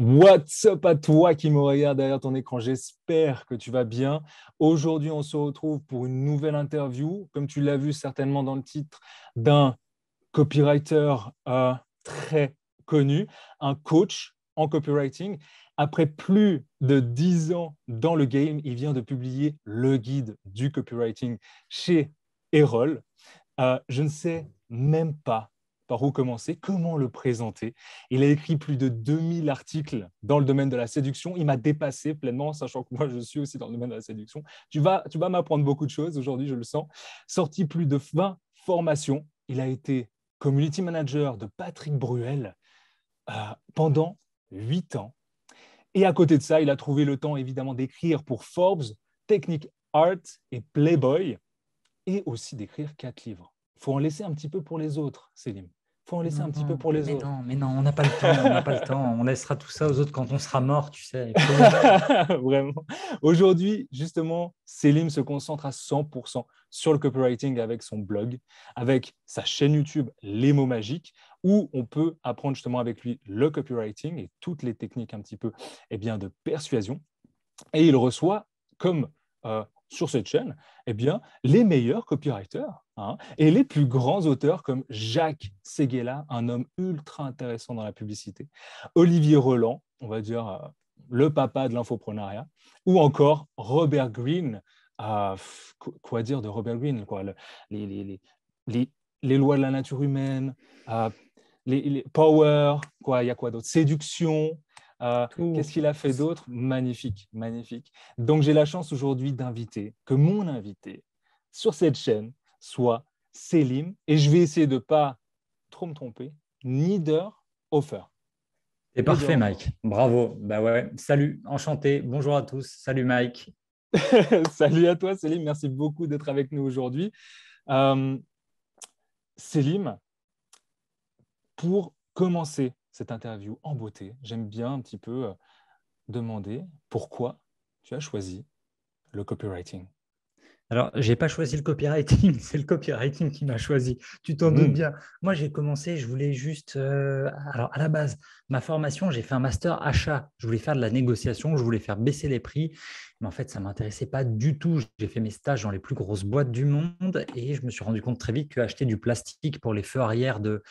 What's up à toi qui me regarde derrière ton écran, j'espère que tu vas bien. Aujourd'hui, on se retrouve pour une nouvelle interview, comme tu l'as vu certainement dans le titre, d'un copywriter euh, très connu, un coach en copywriting. Après plus de 10 ans dans le game, il vient de publier le guide du copywriting chez Erol. Euh, je ne sais même pas par où commencer, comment le présenter. Il a écrit plus de 2000 articles dans le domaine de la séduction. Il m'a dépassé pleinement, sachant que moi, je suis aussi dans le domaine de la séduction. Tu vas, tu vas m'apprendre beaucoup de choses aujourd'hui, je le sens. Sorti plus de 20 formations. Il a été community manager de Patrick Bruel euh, pendant 8 ans. Et à côté de ça, il a trouvé le temps, évidemment, d'écrire pour Forbes, Technique Art et Playboy, et aussi d'écrire quatre livres. Il faut en laisser un petit peu pour les autres, Céline faut en laisser un petit peu pour les mais autres. Non, mais non, on n'a pas le temps, on n'a pas le temps. On laissera tout ça aux autres quand on sera mort, tu sais. Vraiment. Aujourd'hui, justement, Selim se concentre à 100% sur le copywriting avec son blog, avec sa chaîne YouTube Les mots magiques, où on peut apprendre justement avec lui le copywriting et toutes les techniques un petit peu eh bien, de persuasion. Et il reçoit comme euh, sur cette chaîne, eh bien, les meilleurs copywriters hein, et les plus grands auteurs comme Jacques Seguela, un homme ultra intéressant dans la publicité, Olivier Roland, on va dire euh, le papa de l'infoprenariat, ou encore Robert Greene. Euh, quoi dire de Robert Greene les, lois de la nature humaine, euh, les, power, quoi, il y a quoi d'autre Séduction, euh, qu'est-ce qu'il a fait d'autre Magnifique, magnifique. Donc j'ai la chance aujourd'hui d'inviter, que mon invité sur cette chaîne soit Célim et je vais essayer de ne pas trop me tromper, offer Et parfait, Mike. Bravo. Bah ouais. Salut, enchanté. Bonjour à tous. Salut, Mike. Salut à toi, Selim. Merci beaucoup d'être avec nous aujourd'hui. Euh, pour commencer, cette interview en beauté. J'aime bien un petit peu euh, demander pourquoi tu as choisi le copywriting. Alors, j'ai pas choisi le copywriting, c'est le copywriting qui m'a choisi. Tu t'en doutes mmh. bien. Moi, j'ai commencé, je voulais juste. Euh, alors, à la base, ma formation, j'ai fait un master achat. Je voulais faire de la négociation, je voulais faire baisser les prix. Mais en fait, ça m'intéressait pas du tout. J'ai fait mes stages dans les plus grosses boîtes du monde et je me suis rendu compte très vite que acheter du plastique pour les feux arrière de,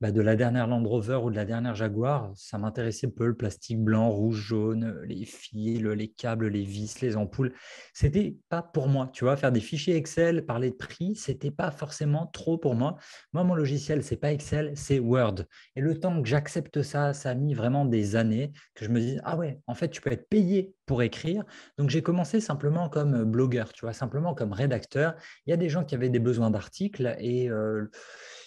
bah, de la dernière Land Rover ou de la dernière Jaguar, ça m'intéressait peu, le plastique blanc, rouge, jaune, les fils, les câbles, les vis, les ampoules. C'était pas pour moi, tu vois, faire des fichiers Excel, parler de prix, c'était pas forcément trop pour moi. Moi, mon logiciel, c'est pas Excel, c'est Word. Et le temps que j'accepte ça, ça a mis vraiment des années que je me dis, ah ouais, en fait, tu peux être payé pour écrire. Donc, j'ai commencé simplement comme blogueur, tu vois, simplement comme rédacteur. Il y a des gens qui avaient des besoins d'articles et euh,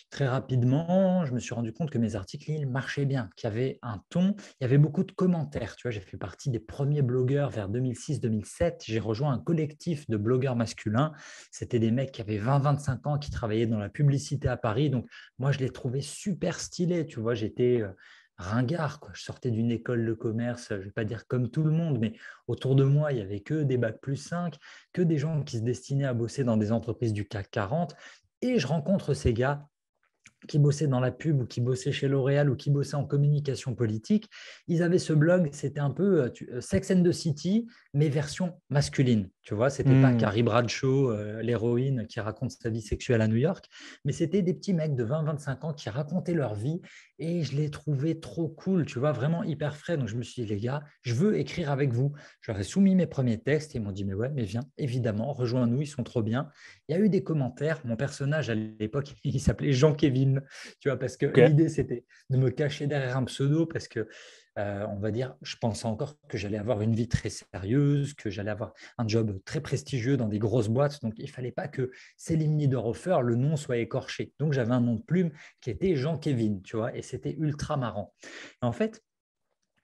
très rapidement, je me suis rendu compte que mes articles, ils marchaient bien, qu'il y avait un ton, il y avait beaucoup de commentaires. Tu vois, j'ai fait partie des premiers blogueurs vers 2006-2007. J'ai rejoint un collectif de blogueurs masculins. C'était des mecs qui avaient 20-25 ans, qui travaillaient dans la publicité à Paris. Donc, moi, je les trouvais super stylés. Tu vois, j'étais euh, ringard. Quoi. Je sortais d'une école de commerce, je ne vais pas dire comme tout le monde, mais autour de moi, il n'y avait que des bacs plus 5, que des gens qui se destinaient à bosser dans des entreprises du CAC 40. Et je rencontre ces gars qui bossaient dans la pub ou qui bossaient chez L'Oréal ou qui bossaient en communication politique, ils avaient ce blog, c'était un peu euh, euh, Sex and the City, mais version masculine. Tu vois, c'était pas hmm. Carrie Bradshaw, euh, l'héroïne qui raconte sa vie sexuelle à New York, mais c'était des petits mecs de 20-25 ans qui racontaient leur vie et je les trouvais trop cool, tu vois, vraiment hyper frais. Donc je me suis dit, les gars, je veux écrire avec vous. J'aurais soumis mes premiers textes et ils m'ont dit, mais ouais, mais viens, évidemment, rejoins-nous, ils sont trop bien. Il y a eu des commentaires. Mon personnage à l'époque, il s'appelait Jean-Kevin, tu vois, parce que l'idée c'était de me cacher derrière un pseudo parce que euh, on va dire, je pensais encore que j'allais avoir une vie très sérieuse, que j'allais avoir un job très prestigieux dans des grosses boîtes. Donc, il ne fallait pas que de Niederhofer, le nom soit écorché. Donc, j'avais un nom de plume qui était jean Kevin, tu vois, et c'était ultra marrant. en fait,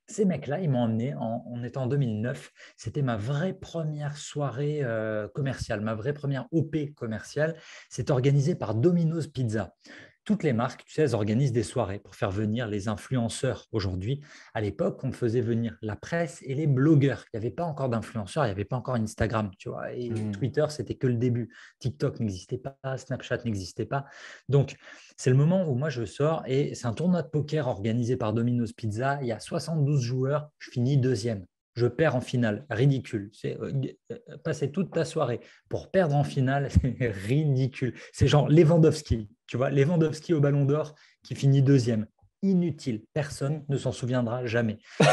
ces mecs-là, ils m'ont emmené, on était en 2009, c'était ma vraie première soirée euh, commerciale, ma vraie première OP commerciale. C'est organisé par Domino's Pizza toutes les marques, tu sais, organisent des soirées pour faire venir les influenceurs aujourd'hui. À l'époque, on faisait venir la presse et les blogueurs. Il n'y avait pas encore d'influenceurs, il n'y avait pas encore Instagram, tu vois. Et mmh. Twitter, c'était que le début. TikTok n'existait pas, Snapchat n'existait pas. Donc, c'est le moment où moi, je sors et c'est un tournoi de poker organisé par Domino's Pizza. Il y a 72 joueurs, je finis deuxième je perds en finale. Ridicule. C'est euh, euh, passer toute ta soirée pour perdre en finale, c'est ridicule. C'est genre Lewandowski, tu vois, Lewandowski au Ballon d'Or qui finit deuxième. Inutile. Personne ne s'en souviendra jamais.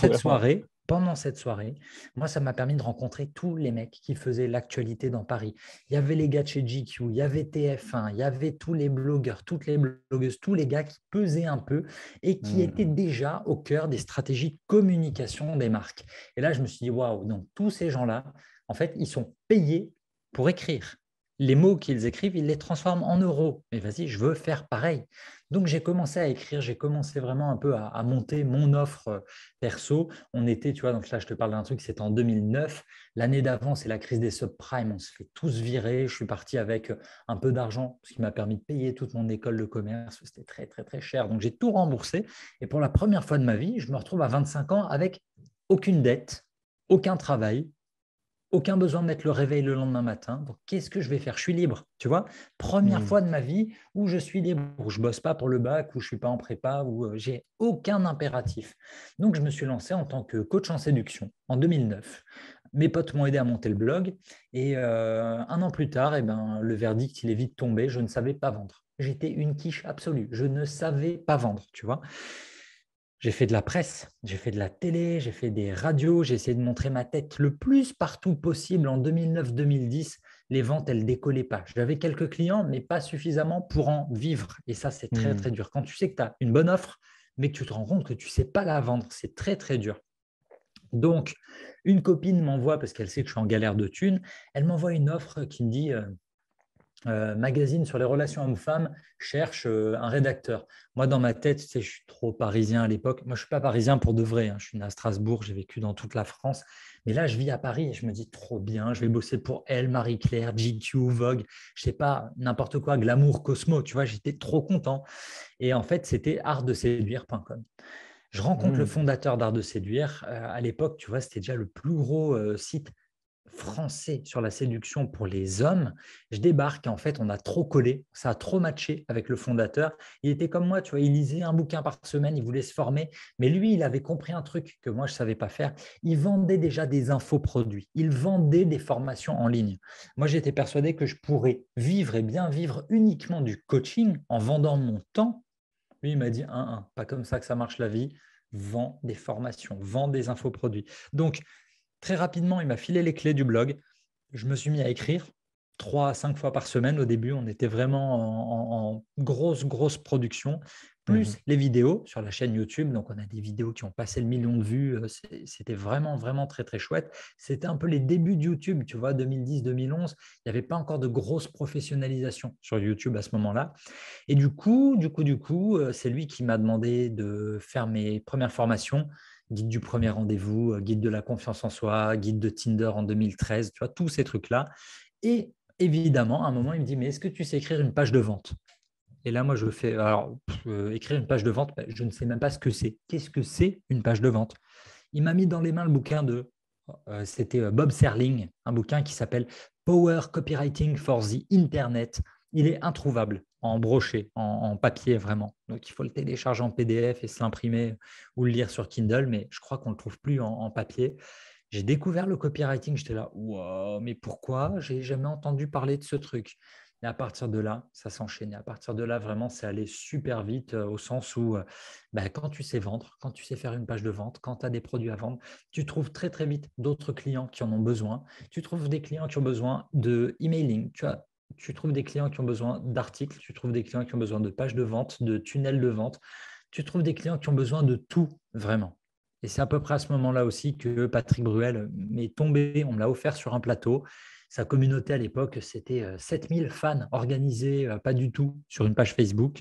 Cette soirée, pendant cette soirée, moi, ça m'a permis de rencontrer tous les mecs qui faisaient l'actualité dans Paris. Il y avait les gars de chez GQ, il y avait TF1, il y avait tous les blogueurs, toutes les blogueuses, tous les gars qui pesaient un peu et qui hmm. étaient déjà au cœur des stratégies de communication des marques. Et là, je me suis dit, waouh, donc tous ces gens-là, en fait, ils sont payés pour écrire les mots qu'ils écrivent, ils les transforment en euros. Mais vas-y, je veux faire pareil. Donc j'ai commencé à écrire, j'ai commencé vraiment un peu à, monter mon offre euh, perso. On était, tu vois, donc là je te parle d'un truc, c'était en 2009. L'année d'avant, c'est la crise des subprimes, on se fait tous virer. Je suis parti avec euh, un peu d'argent, ce qui m'a permis de payer toute mon école de commerce. C'était très très très cher, donc j'ai tout remboursé. Et pour la première fois de ma vie, je me retrouve à 25 ans avec aucune dette, aucun travail, aucun besoin de mettre le réveil le lendemain matin. Donc, qu'est-ce que je vais faire Je suis libre, tu vois. Première hmm. fois de ma vie où je suis libre, où je bosse pas pour le bac, où je suis pas en prépa, où euh, j'ai aucun impératif. Donc, je me suis lancé en tant que coach en séduction en 2009. Mes potes m'ont aidé à monter le blog et euh, un an plus tard, eh ben, le verdict est vite tombé. Je ne savais pas vendre. J'étais une quiche absolue. Je ne savais pas vendre, tu vois. J'ai fait de la presse, j'ai fait de la télé, j'ai fait des radios, j'ai essayé de montrer ma tête le plus partout possible. En 2009-2010, les ventes, elles ne décollaient pas. J'avais quelques clients, mais pas suffisamment pour en vivre. Et ça, c'est très, hmm. très dur. Quand tu sais que tu as une bonne offre, mais que tu te rends compte que tu ne sais pas la vendre, c'est très, très dur. Donc, une copine m'envoie, parce qu'elle sait que je suis en galère de thunes, elle m'envoie une offre qui me dit euh, euh, magazine sur les relations hommes-femmes cherche euh, un rédacteur. Moi, dans ma tête, je suis trop parisien à l'époque. Moi, je ne suis pas parisien pour de vrai. Hein. Je suis né à Strasbourg, j'ai vécu dans toute la France. Mais là, je vis à Paris et je me dis trop bien, je vais bosser pour Elle, Marie-Claire, GQ, Vogue, je sais pas, n'importe quoi, Glamour, Cosmo. Tu vois, j'étais trop content. Et en fait, c'était Art de artdeséduire.com. Je rencontre hmm. le fondateur d'Art de Séduire. Euh, à l'époque, tu vois, c'était déjà le plus gros site français sur la séduction pour les hommes. Je débarque, en fait, on a trop collé, ça a trop matché avec le fondateur. Il était comme moi, tu vois, il lisait un bouquin par semaine, il voulait se former, mais lui, il avait compris un truc que moi, je ne savais pas faire. Il vendait déjà des infoproduits, il vendait des formations en ligne. Moi, j'étais persuadé que je pourrais vivre et bien vivre uniquement du coaching en vendant mon temps. Lui, il m'a dit, un, pas comme ça que ça marche la vie, vend des formations, vend des infoproduits. Donc, Très rapidement, il m'a filé les clés du blog. Je me suis mis à écrire trois à cinq fois par semaine au début. On était vraiment en, grosse, grosse production. Plus mhm. les vidéos sur la chaîne YouTube. Donc, on a des vidéos qui ont passé le million de vues. Euh, c'était vraiment, vraiment très, très chouette. C'était un peu les débuts de YouTube, tu vois, 2010-2011. Il n'y avait pas encore de grosse professionnalisation sur YouTube à ce moment-là. Et du coup, du coup, du coup, euh, c'est lui qui m'a demandé de faire mes premières formations guide du premier rendez-vous, euh, guide de la confiance en soi, guide de Tinder en 2013, tu vois, tous ces trucs-là. Et évidemment, à un moment, il me dit, mais est-ce que tu sais écrire une page de vente Et là, moi, je fais, alors, euh, écrire une page de vente, ben, je ne sais même pas ce que c'est. Qu'est-ce que c'est une page de vente Il m'a mis dans les mains le bouquin de, euh, c'était Bob Serling, un bouquin qui s'appelle Power Copywriting for the Internet. Il est introuvable en brochet, en, papier vraiment. Donc il faut le télécharger en PDF et s'imprimer ou le lire sur Kindle, mais je crois qu'on ne le trouve plus en, papier. J'ai découvert le copywriting, j'étais là, wow, mais pourquoi J'ai jamais entendu parler de ce truc. Et à partir de là, ça s'enchaînait. À partir de là, vraiment, c'est allé super vite euh, au sens où euh, bah, quand tu sais vendre, quand tu sais faire une page de vente, quand tu as des produits à vendre, tu trouves très très vite d'autres clients qui en ont besoin. Tu trouves des clients qui ont besoin de emailing. Tu as tu trouves des clients qui ont besoin d'articles, tu trouves des clients qui ont besoin de pages de vente, de tunnels de vente, tu trouves des clients qui ont besoin de tout, vraiment. Et c'est à peu près à ce moment-là aussi que Patrick Bruel m'est tombé, on me l'a offert sur un plateau. Sa communauté à l'époque, c'était 7000 euh, fans organisés, euh, pas du tout, sur une page Facebook.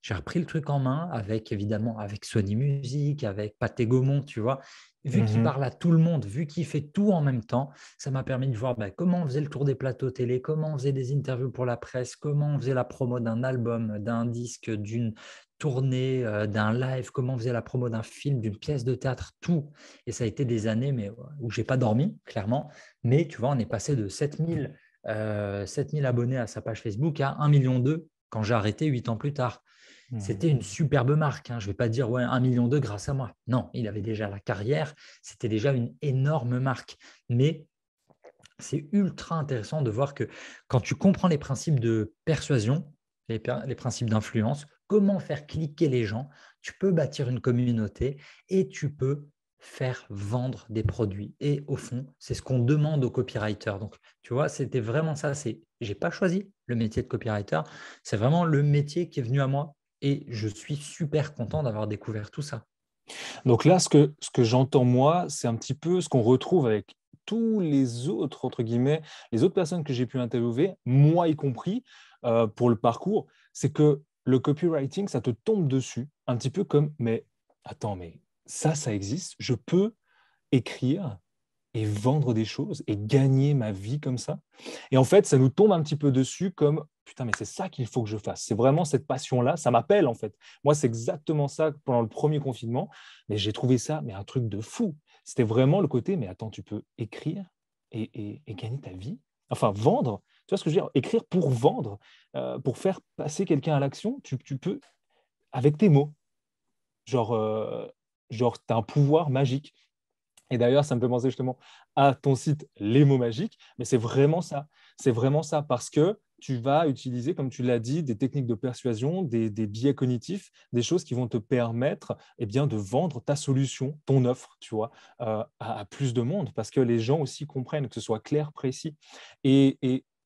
J'ai repris le truc en main avec, évidemment, avec Sony Music, avec Pathé Gaumont, tu vois vu qu'il mmh parle à tout le monde, vu qu'il fait tout en même temps, ça m'a permis de voir bah, comment on faisait le tour des plateaux télé, comment on faisait des interviews pour la presse, comment on faisait la promo d'un album, d'un disque, d'une tournée, euh, d'un live, comment on faisait la promo d'un film, d'une pièce de théâtre, tout. Et ça a été des années mais, euh, où j'ai pas dormi, clairement. Mais tu vois, on est passé de 7000, euh, abonnés à sa page Facebook à 1 million 2 quand j'ai arrêté 8 ans plus tard. C'était une superbe marque. Hein. Je ne vais pas dire ouais, 1 million de grâce à moi. Non, il avait déjà la carrière. C'était déjà une énorme marque. Mais c'est ultra intéressant de voir que quand tu comprends les principes de persuasion, les, principes d'influence, comment faire cliquer les gens, tu peux bâtir une communauté et tu peux faire vendre des produits. Et au fond, c'est ce qu'on demande aux copywriters. Donc, tu vois, c'était vraiment ça. Je j'ai pas choisi le métier de copywriter. C'est vraiment le métier qui est venu à moi et je suis super content d'avoir découvert tout ça. Donc là, ce que, ce que j'entends moi, c'est un petit peu ce qu'on retrouve avec tous les autres, entre guillemets, les autres personnes que j'ai pu interviewer, moi y compris, euh, pour le parcours, c'est que le copywriting, ça te tombe dessus, un petit peu comme, mais attends, mais ça, ça existe, je peux écrire et vendre des choses et gagner ma vie comme ça. Et en fait, ça nous tombe un petit peu dessus comme putain, mais c'est ça qu'il faut que je fasse. C'est vraiment cette passion-là, ça m'appelle en fait. Moi, c'est exactement ça pendant le premier confinement, mais j'ai trouvé ça, mais un truc de fou. C'était vraiment le côté, mais attends, tu peux écrire et, et, et gagner ta vie, enfin vendre. Tu vois ce que je veux dire Écrire pour vendre, euh, pour faire passer quelqu'un à l'action, tu, tu, peux avec tes mots. Genre, euh, genre tu as un pouvoir magique. Et d'ailleurs, ça me fait penser justement à ton site Les mots magiques, mais c'est vraiment ça. C'est vraiment ça parce que tu vas utiliser, comme tu l'as dit, des techniques de persuasion, des, biais cognitifs, des choses qui vont te permettre eh bien, de vendre ta solution, ton offre, tu euh, à, plus de monde, parce que les gens aussi comprennent, que ce soit clair, précis. Et,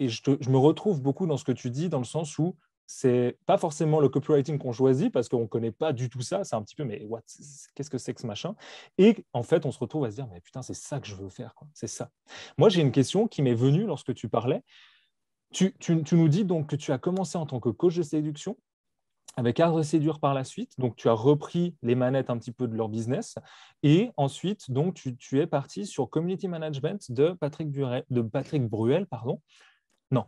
je, me retrouve beaucoup dans ce que tu dis, dans le sens où c'est pas forcément le copywriting qu'on choisit parce qu'on ne connaît pas du tout ça. C'est un petit peu, mais qu'est-ce que c'est que ce machin Et en fait, on se retrouve à se dire, mais putain, c'est ça que je veux faire, c'est ça. Moi, j'ai une question qui m'est venue lorsque tu parlais. Tu, nous dis donc que tu as commencé en tant que coach de séduction avec Art Séduire par la suite. Donc, tu as repris les manettes un petit peu de leur business. Et ensuite, donc, tu, es parti sur Community Management de Patrick, de Patrick Bruel. Pardon. Non.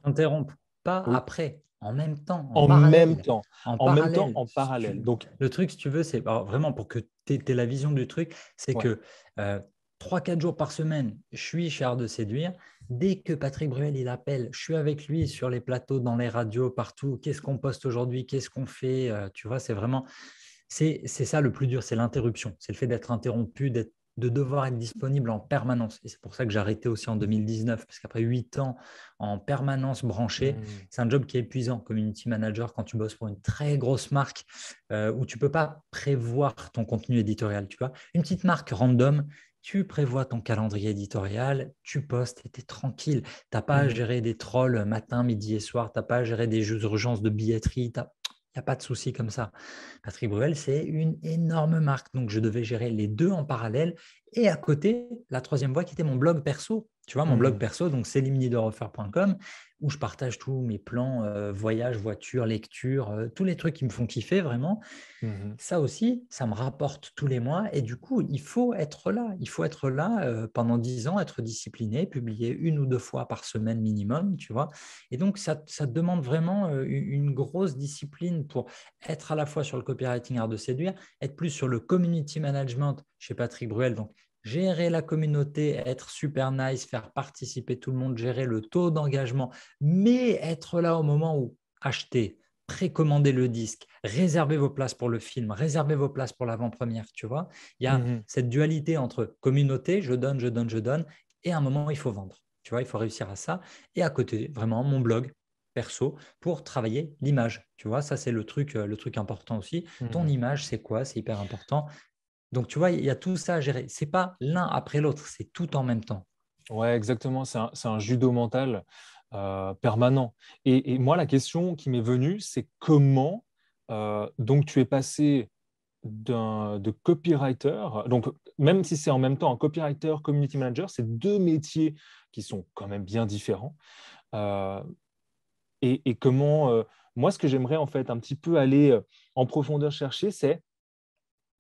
Pas après. En même temps. En, même temps. En, même temps, en parallèle. Donc, le truc, si tu veux, c'est vraiment pour que tu aies, la vision du truc, c'est que 3-4 euh, jours par semaine, je suis chez Art de Séduire. Dès que Patrick Bruel, il appelle, je suis avec lui sur les plateaux, dans les radios, partout. Qu'est-ce qu'on poste aujourd'hui Qu'est-ce qu'on fait euh, Tu vois, c'est vraiment. C'est ça le plus dur, c'est l'interruption. C'est le fait d'être interrompu, de devoir être disponible en permanence. Et c'est pour ça que j'ai arrêté aussi en 2019, parce qu'après huit ans en permanence branché, mmh. c'est un job qui est épuisant, community manager, quand tu bosses pour une très grosse marque, euh, où tu peux pas prévoir ton contenu éditorial. Tu vois, une petite marque random, tu prévois ton calendrier éditorial, tu postes et tu es tranquille. Tu n'as pas à mmh gérer des trolls euh, matin, midi et soir, tu n'as pas à gérer des jeux d'urgence de billetterie, il n'y a pas de souci comme ça. Patrick Bruel, c'est une énorme marque, donc je devais gérer les deux en parallèle et à côté, la troisième voie qui était mon blog perso. Tu vois, mon mmh. blog perso, donc c'est refaire.com où je partage tous mes plans, voyages, euh, voyage, voiture, lecture, euh, tous les trucs qui me font kiffer vraiment. Mmh. Ça aussi, ça me rapporte tous les mois. Et du coup, il faut être là. Il faut être là euh, pendant dix ans, être discipliné, publier une ou deux fois par semaine minimum, tu vois. Et donc, ça, ça demande vraiment une grosse discipline pour être à la fois sur le copywriting art de séduire, être plus sur le community management chez Patrick Bruel, donc gérer la communauté, être super nice, faire participer tout le monde, gérer le taux d'engagement, mais être là au moment où acheter, précommander le disque, réserver vos places pour le film, réserver vos places pour l'avant-première, tu vois. Il y a mhm. cette dualité entre communauté, je donne, je donne, je donne, et à un moment, il faut vendre. Tu vois, il faut réussir à ça. Et à côté, vraiment, mon blog, perso pour travailler l'image. Tu vois, ça c'est le truc, euh, le truc important aussi. Ton mhm. image, c'est quoi C'est hyper important. Donc, tu vois, il y a tout ça à gérer. C'est pas l'un après l'autre, c'est tout en même temps. Oui, exactement. C'est un, judo mental euh, permanent. Et, moi, la question qui m'est venue, c'est comment euh, donc tu es passé de copywriter, donc même si c'est en même temps un copywriter, community manager, c'est deux métiers qui sont quand même bien différents. Euh, et, comment, moi, ce que j'aimerais en fait un petit peu aller en profondeur chercher, c'est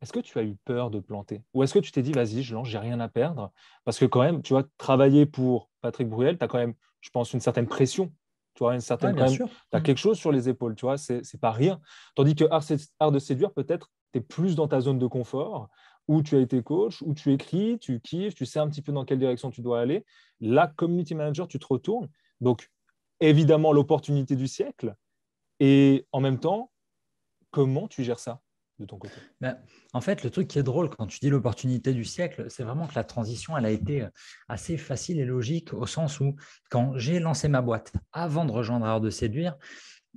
est-ce que tu as eu peur de planter Ou est-ce que tu t'es dit, vas-y, je lance, j'ai rien à perdre Parce que quand même, tu vois, travailler pour Patrick Bruel, tu as quand même, je pense, une certaine pression. Tu vois, une certaine. tu as mm. quelque chose sur les épaules, tu vois, c'est pas rien. Tandis que Art, art de séduire, peut-être, tu es plus dans ta zone de confort, où tu as été coach, où tu écris, tu kiffes, tu sais un petit peu dans quelle direction tu dois aller. Là, community manager, tu te retournes. Donc, évidemment, l'opportunité du siècle. Et en même temps, comment tu gères ça de ton côté bah, En fait, le truc qui est drôle quand tu dis l'opportunité du siècle, c'est vraiment que la transition, elle a été euh, assez facile et logique au sens où quand j'ai lancé ma boîte avant de rejoindre Art de Séduire,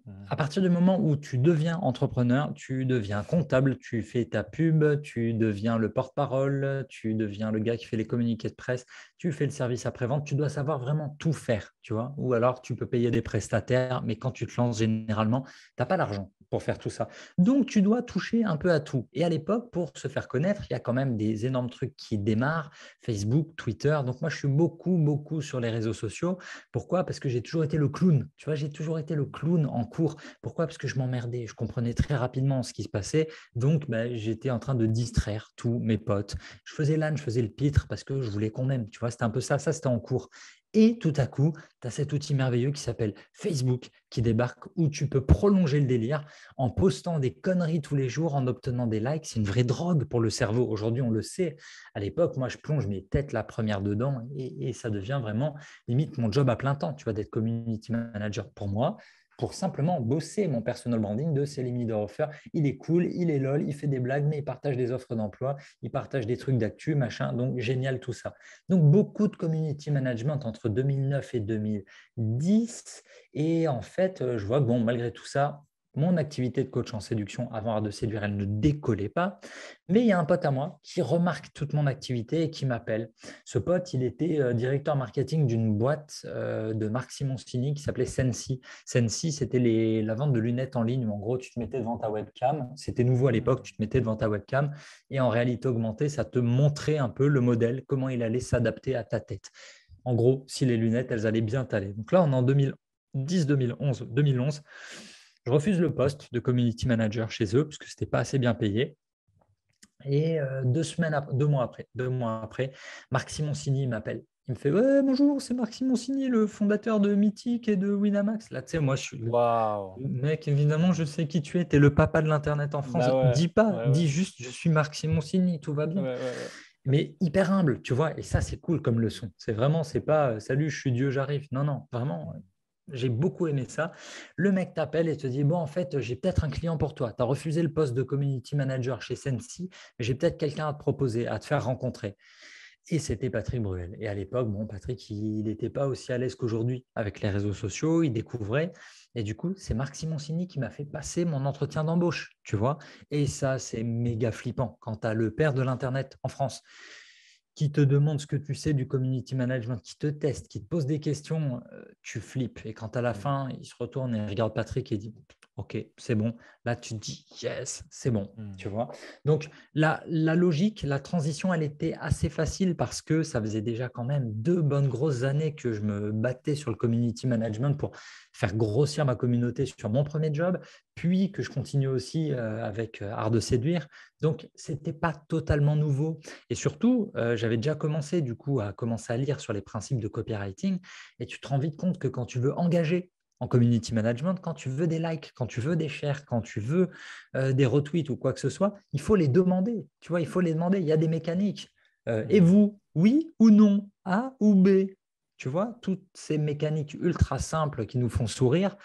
mmh. à partir du moment où tu deviens entrepreneur, tu deviens comptable, tu fais ta pub, tu deviens le porte-parole, tu deviens le gars qui fait les communiqués de presse, tu fais le service après-vente, tu dois savoir vraiment tout faire ou alors tu peux payer des prestataires, mais quand tu te lances généralement, tu n'as pas l'argent pour faire tout ça. Donc tu dois toucher un peu à tout. Et à l'époque, pour se faire connaître, il y a quand même des énormes trucs qui démarrent, Facebook, Twitter. Donc moi, je suis beaucoup, beaucoup sur les réseaux sociaux. Pourquoi Parce que j'ai toujours été le clown. Tu vois, j'ai toujours été le clown en cours. Pourquoi Parce que je m'emmerdais, je comprenais très rapidement ce qui se passait. Donc bah, j'étais en train de distraire tous mes potes. Je faisais l'âne, je faisais le pitre parce que je voulais qu'on m'aime. Tu vois, c'était un peu ça, ça c'était en cours. Et tout à coup, tu as cet outil merveilleux qui s'appelle Facebook qui débarque où tu peux prolonger le délire en postant des conneries tous les jours, en obtenant des likes. C'est une vraie drogue pour le cerveau. Aujourd'hui, on le sait. À l'époque, moi, je plonge mes têtes la première dedans et, ça devient vraiment limite mon job à plein temps, tu vois, d'être community manager pour moi pour simplement bosser mon personal branding de c'est de Offer. Il est cool, il est lol, il fait des blagues, mais il partage des offres d'emploi, il partage des trucs d'actu, machin. Donc, génial tout ça. Donc, beaucoup de community management entre 2009 et 2010. Et en fait, euh, je vois bon, malgré tout ça, mon activité de coach en séduction avant de séduire, elle ne décollait pas. Mais il y a un pote à moi qui remarque toute mon activité et qui m'appelle. Ce pote, il était euh, directeur marketing d'une boîte euh, de Marc Simoncini qui s'appelait Sensi. Sensi, c'était la vente de lunettes en ligne en gros, tu te mettais devant ta webcam. C'était nouveau à l'époque, tu te mettais devant ta webcam et en réalité augmenter, ça te montrait un peu le modèle, comment il allait s'adapter à ta tête. En gros, si les lunettes, elles allaient bien t'aller. Donc là, on est en 2010, 2011, 2011. Je refuse le poste de community manager chez eux parce que c'était pas assez bien payé. Et euh, deux semaines deux mois après, deux mois après, Marc Simoncini m'appelle. Il me fait ouais, bonjour, c'est Marc Simoncini, le fondateur de Mythique et de Winamax. Là, tu sais, moi, je suis. waouh, Mec, évidemment, je sais qui tu es. Tu es le papa de l'Internet en France. Bah dis pas, dis juste, je suis Marc Simoncini, tout va bien. Mais hyper humble, tu vois. Et ça, c'est cool comme leçon. C'est vraiment, c'est pas euh, salut, je suis Dieu, j'arrive. Non, non, vraiment, euh, j'ai beaucoup aimé ça. Le mec t'appelle et te dit Bon, en fait, j'ai peut-être un client pour toi. Tu as refusé le poste de community manager chez Sensi, mais j'ai peut-être quelqu'un à te proposer, à te faire rencontrer. Et c'était Patrick Bruel. Et à l'époque, bon, Patrick, il n'était pas aussi à l'aise qu'aujourd'hui avec les réseaux sociaux, il découvrait. Et du coup, c'est Marc Simoncini qui m'a fait passer mon entretien d'embauche, tu vois. Et ça, c'est méga flippant quand tu as le père de l'Internet en France qui te demande ce que tu sais du community management, qui te teste, qui te pose des questions, euh, tu flippes. Et quand à la mm. fin, il se retourne et regarde Patrick et dit Ok, c'est bon. Là, tu te dis Yes, c'est bon. Mm. Tu vois Donc, la, la logique, la transition, elle était assez facile parce que ça faisait déjà quand même deux bonnes grosses années que je me battais sur le community management pour faire grossir ma communauté sur mon premier job, puis que je continue aussi euh, avec euh, Art de séduire. Donc, ce n'était pas totalement nouveau. Et surtout, euh, j'avais déjà commencé du coup à commencer à lire sur les principes de copywriting. Et tu te rends vite compte que quand tu veux engager en community management, quand tu veux des likes, quand tu veux des shares, quand tu veux des retweets ou quoi que ce soit, il faut les demander. Tu vois, il faut les demander. Il y a des mécaniques. Mmh. et vous, oui ou non, A ou B. Tu vois, toutes ces mécaniques ultra simples qui nous font sourire,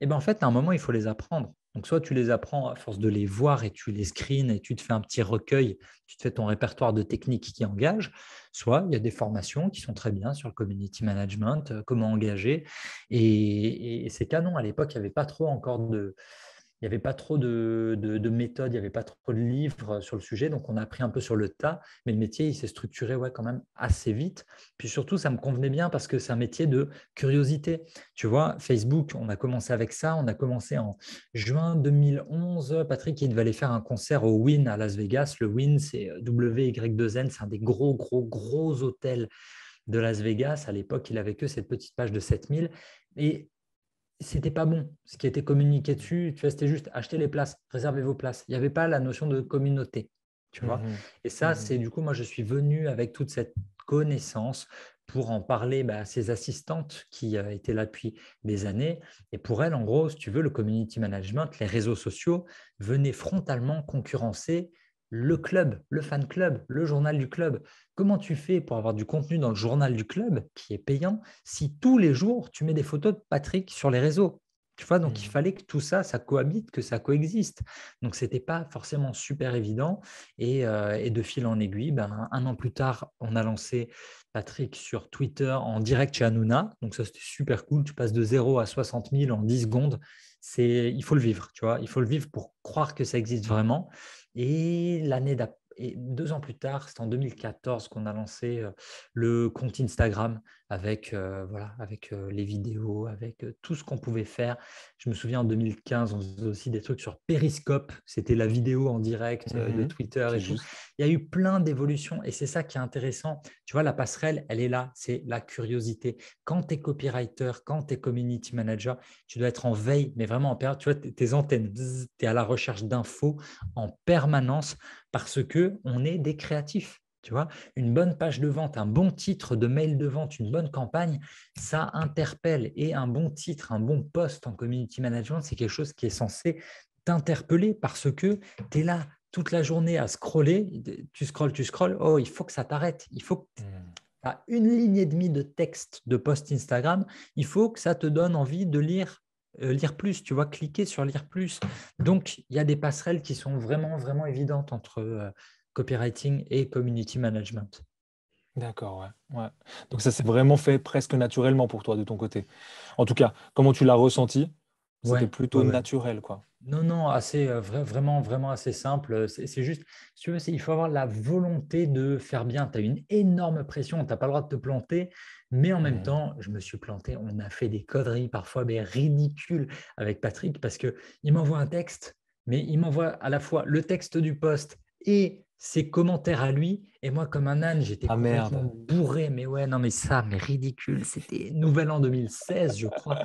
et eh ben en fait, à un moment, il faut les apprendre. Donc, soit tu les apprends à force de les voir et tu les screens et tu te fais un petit recueil, tu te fais ton répertoire de techniques qui engagent, soit il y a des formations qui sont très bien sur le community management, euh, comment engager. Et, et ces canons, à l'époque, il n'y avait pas trop encore de, il n'y avait pas trop de, de, méthodes, il n'y avait pas trop de livres sur le sujet, donc on a appris un peu sur le tas, mais le métier, il s'est structuré ouais, quand même assez vite. Puis surtout, ça me convenait bien parce que c'est un métier de curiosité. Tu vois, Facebook, on a commencé avec ça, on a commencé en juin 2011. Patrick, il devait aller faire un concert au Win à Las Vegas. Le Win, c'est euh, WY2N, c'est un des gros, gros, gros hôtels de Las Vegas. À l'époque, il avait que cette petite page de 7000. Et c'était pas bon ce qui était communiqué dessus. Tu vois, c'était juste acheter les places, réservez vos places. Il n'y avait pas la notion de communauté. Tu vois mhm. Et ça, mhm. c'est du coup, moi, je suis venu avec toute cette connaissance pour en parler bah, à ses assistantes qui euh, étaient là depuis des années. Et pour elles, en gros, si tu veux, le community management, les réseaux sociaux venaient frontalement concurrencer le club, le fan club, le journal du club. Comment tu fais pour avoir du contenu dans le journal du club qui est payant si tous les jours tu mets des photos de Patrick sur les réseaux tu vois, donc il hmm. fallait que tout ça, ça cohabite, que ça coexiste. Donc n'était pas forcément super évident. Et, euh, de fil en aiguille, ben, un an plus tard, on a lancé Patrick sur Twitter en direct chez Anuna. Donc ça c'était super cool. Tu passes de 0 à 60 000 en 10 secondes. C'est, il faut le vivre, tu vois. Il faut le vivre pour croire que ça existe vraiment. Et l'année d'après, deux ans plus tard, c'est en 2014 qu'on a lancé euh, le compte Instagram avec, euh, voilà, avec euh, les vidéos, avec euh, tout ce qu'on pouvait faire. Je me souviens en 2015, on faisait aussi des trucs sur Periscope, c'était la vidéo en direct mmh de Twitter et tout. Il y a eu plein d'évolutions et c'est ça qui est intéressant. Tu vois, la passerelle, elle est là, c'est la curiosité. Quand tu es copywriter, quand tu es community manager, tu dois être en veille, mais vraiment en période, tu vois, tes antennes, tu es à la recherche d'infos en permanence parce que on est des créatifs. Tu vois, une bonne page de vente, un bon titre de mail de vente, une bonne campagne, ça interpelle. Et un bon titre, un bon poste en community management, c'est quelque chose qui est censé t'interpeller parce que tu es là toute la journée à scroller. Tu scrolles, tu scrolles. Oh, il faut que ça t'arrête. Il faut que hmm. une ligne et demie de texte de post Instagram, il faut que ça te donne envie de lire, euh, lire plus, tu vois, cliquer sur lire plus. Donc, il y a des passerelles qui sont vraiment, vraiment évidentes entre, euh, copywriting et community management. D'accord, ouais, ouais, Donc ça s'est vraiment fait presque naturellement pour toi de ton côté. En tout cas, comment tu l'as ressenti C'était plutôt naturel, quoi. Non, non, assez, euh, vraiment, vraiment assez simple. C'est juste, si tu veux, il faut avoir la volonté de faire bien. Tu as une énorme pression, tu n'as pas le droit de te planter. Mais en même temps, je me suis planté. On a fait des conneries parfois, mais ridicules avec Patrick, parce qu'il m'envoie un texte, mais il m'envoie à la fois le texte du poste et ses commentaires à lui et moi, comme un âne, j'étais ah, complètement bourré. Mais ouais, non, mais ça, mais ridicule. C'était Nouvel An 2016, je crois.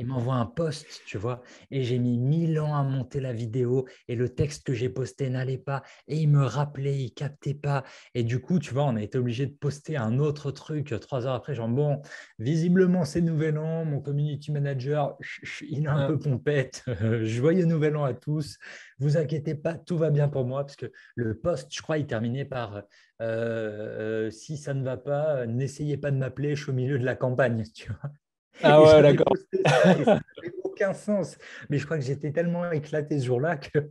Il m'envoie un post, tu vois. Et j'ai mis mille ans à monter la vidéo. Et le texte que j'ai posté n'allait pas. Et il me rappelait, il captait pas. Et du coup, tu vois, on a été obligé de poster un autre truc trois heures après. Genre, bon, visiblement, c'est Nouvel An. Mon community manager, il est un ah. peu pompette. Joyeux Nouvel An à tous. Vous inquiétez pas, tout va bien pour moi. Parce que le post, je crois, il terminait par euh, euh, si ça ne va pas, n'essayez pas de m'appeler, je suis au milieu de la campagne. Tu vois ah ouais, d'accord. Ça n'avait aucun sens. Mais je crois que j'étais tellement éclaté ce jour-là que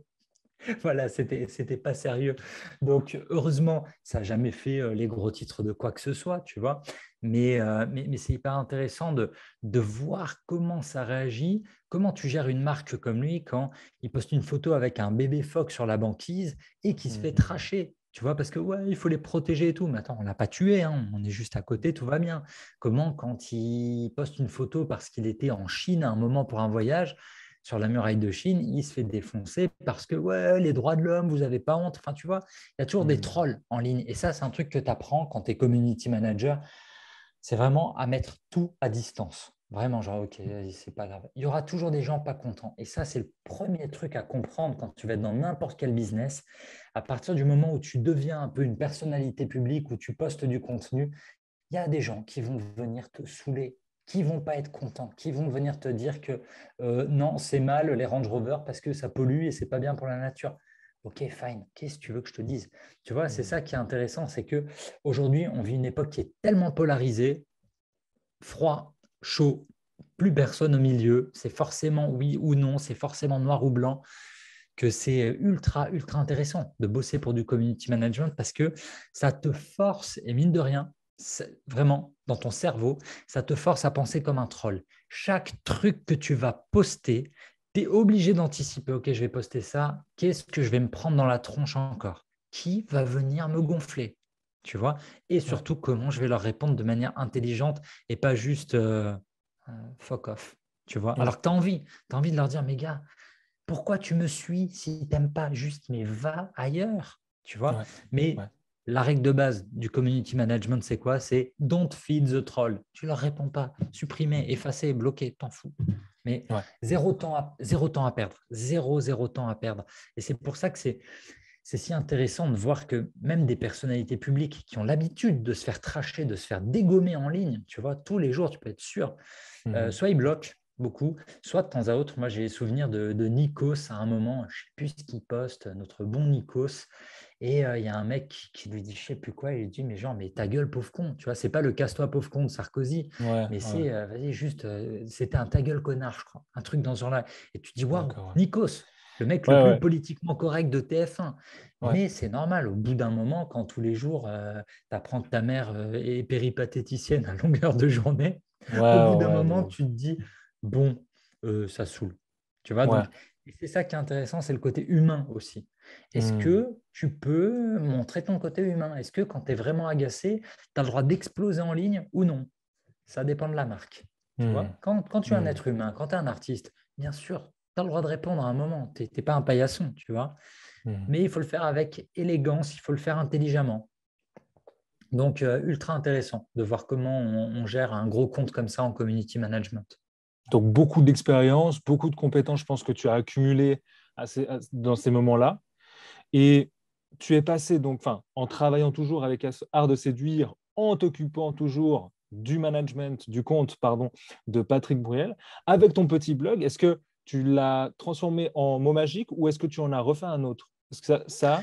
voilà, c'était c'était pas sérieux. Donc heureusement, ça n'a jamais fait euh, les gros titres de quoi que ce soit, tu vois. Mais, mais, c'est hyper intéressant de, de voir comment ça réagit, comment tu gères une marque comme lui quand il poste une photo avec un bébé phoque sur la banquise et qui se fait mhm. tracher. Tu vois, parce que ouais, il faut les protéger et tout. Mais attends, on l'a pas tué, hein, on est juste à côté, tout va bien. Comment, quand il poste une photo parce qu'il était en Chine à un moment pour un voyage, sur la muraille de Chine, il se fait défoncer parce que ouais, les droits de l'homme, vous n'avez pas honte. Enfin, tu vois, il y a toujours des hmm. trolls en ligne. Et ça, c'est un truc que tu apprends quand tu es community manager. C'est vraiment à mettre tout à distance. Vraiment, genre, ok, mmh. c'est pas grave. Il y aura toujours des gens pas contents. Et ça, c'est le premier truc à comprendre quand tu vas être dans n'importe quel business. À partir du moment où tu deviens un peu une personnalité publique, où tu postes du contenu, il y a des gens qui vont venir te saouler, qui vont pas être contents, qui vont venir te dire que euh, non, c'est mal les Range Rovers, parce que ça pollue et c'est pas bien pour la nature. Ok, fine. Qu'est-ce que tu veux que je te dise Tu vois, c'est mmh. ça qui est intéressant, c'est que aujourd'hui, on vit une époque qui est tellement polarisée, froid, chaud, plus personne au milieu, c'est forcément oui ou non, c'est forcément noir ou blanc, que c'est ultra, ultra intéressant de bosser pour du community management parce que ça te force, et mine de rien, vraiment dans ton cerveau, ça te force à penser comme un troll. Chaque truc que tu vas poster, tu es obligé d'anticiper, ok, je vais poster ça, qu'est-ce que je vais me prendre dans la tronche encore Qui va venir me gonfler tu vois Et surtout, comment je vais leur répondre de manière intelligente et pas juste euh, euh, fuck off, tu vois Alors que tu as envie, tu envie de leur dire, mais gars, pourquoi tu me suis si tu pas juste, mais va ailleurs, tu vois Mais la règle de base du community management, c'est quoi C'est don't feed the troll. Tu leur réponds pas, supprimer, effacer, bloquer, t'en fous. Mais zéro, temps à, zéro temps à perdre, zéro, zéro temps à perdre. Et c'est pour ça que c'est c'est si intéressant de voir que même des personnalités publiques qui ont l'habitude de se faire tracher, de se faire dégommer en ligne, tu vois, tous les jours, tu peux être sûr, euh, mhm. soit ils bloquent beaucoup, soit de temps à autre, moi j'ai souvenir de, de, Nikos à un moment, je sais plus ce qu'il poste, notre bon Nikos, et euh, il y a un mec qui, lui dit je sais plus quoi, il lui dit mais genre mais ta gueule pauvre con, tu vois, c'est pas le casse-toi pauvre con de Sarkozy, mais c'est euh, vas-y juste c'était un ta gueule connard je crois, un truc dans ce genre-là. Et tu dis waouh, Nikos, le mec le plus politiquement correct de TF1. Mais c'est normal, au bout d'un moment, quand tous les jours, euh, tu apprends que ta mère euh, est péripatéticienne à longueur de journée, au bout d'un moment, tu te dis, bon, euh, ça saoule. Tu vois, donc, c'est ça qui est intéressant, c'est le côté humain aussi. Est-ce hmm. que tu peux montrer ton côté humain Est-ce que quand tu es vraiment agacé, tu as le droit d'exploser en ligne ou non Ça dépend de la marque. Hmm. quand, tu es un hmm. être humain, quand tu es un artiste, bien sûr, le droit de répondre à un moment. Tu n'es pas un paillasson, tu vois. Mmh. Mais il faut le faire avec élégance, il faut le faire intelligemment. Donc, euh, ultra intéressant de voir comment on, gère un gros compte comme ça en community management. Donc, beaucoup d'expérience, beaucoup de compétences, je pense que tu as accumulé dans ces moments-là. Et tu es passé, donc, en travaillant toujours avec Art de Séduire, en t'occupant toujours du management, du compte, pardon, de Patrick Bruel, avec ton petit blog. Est-ce que tu l'as transformé en mot magique ou est-ce que tu en as refait un autre Parce que ça.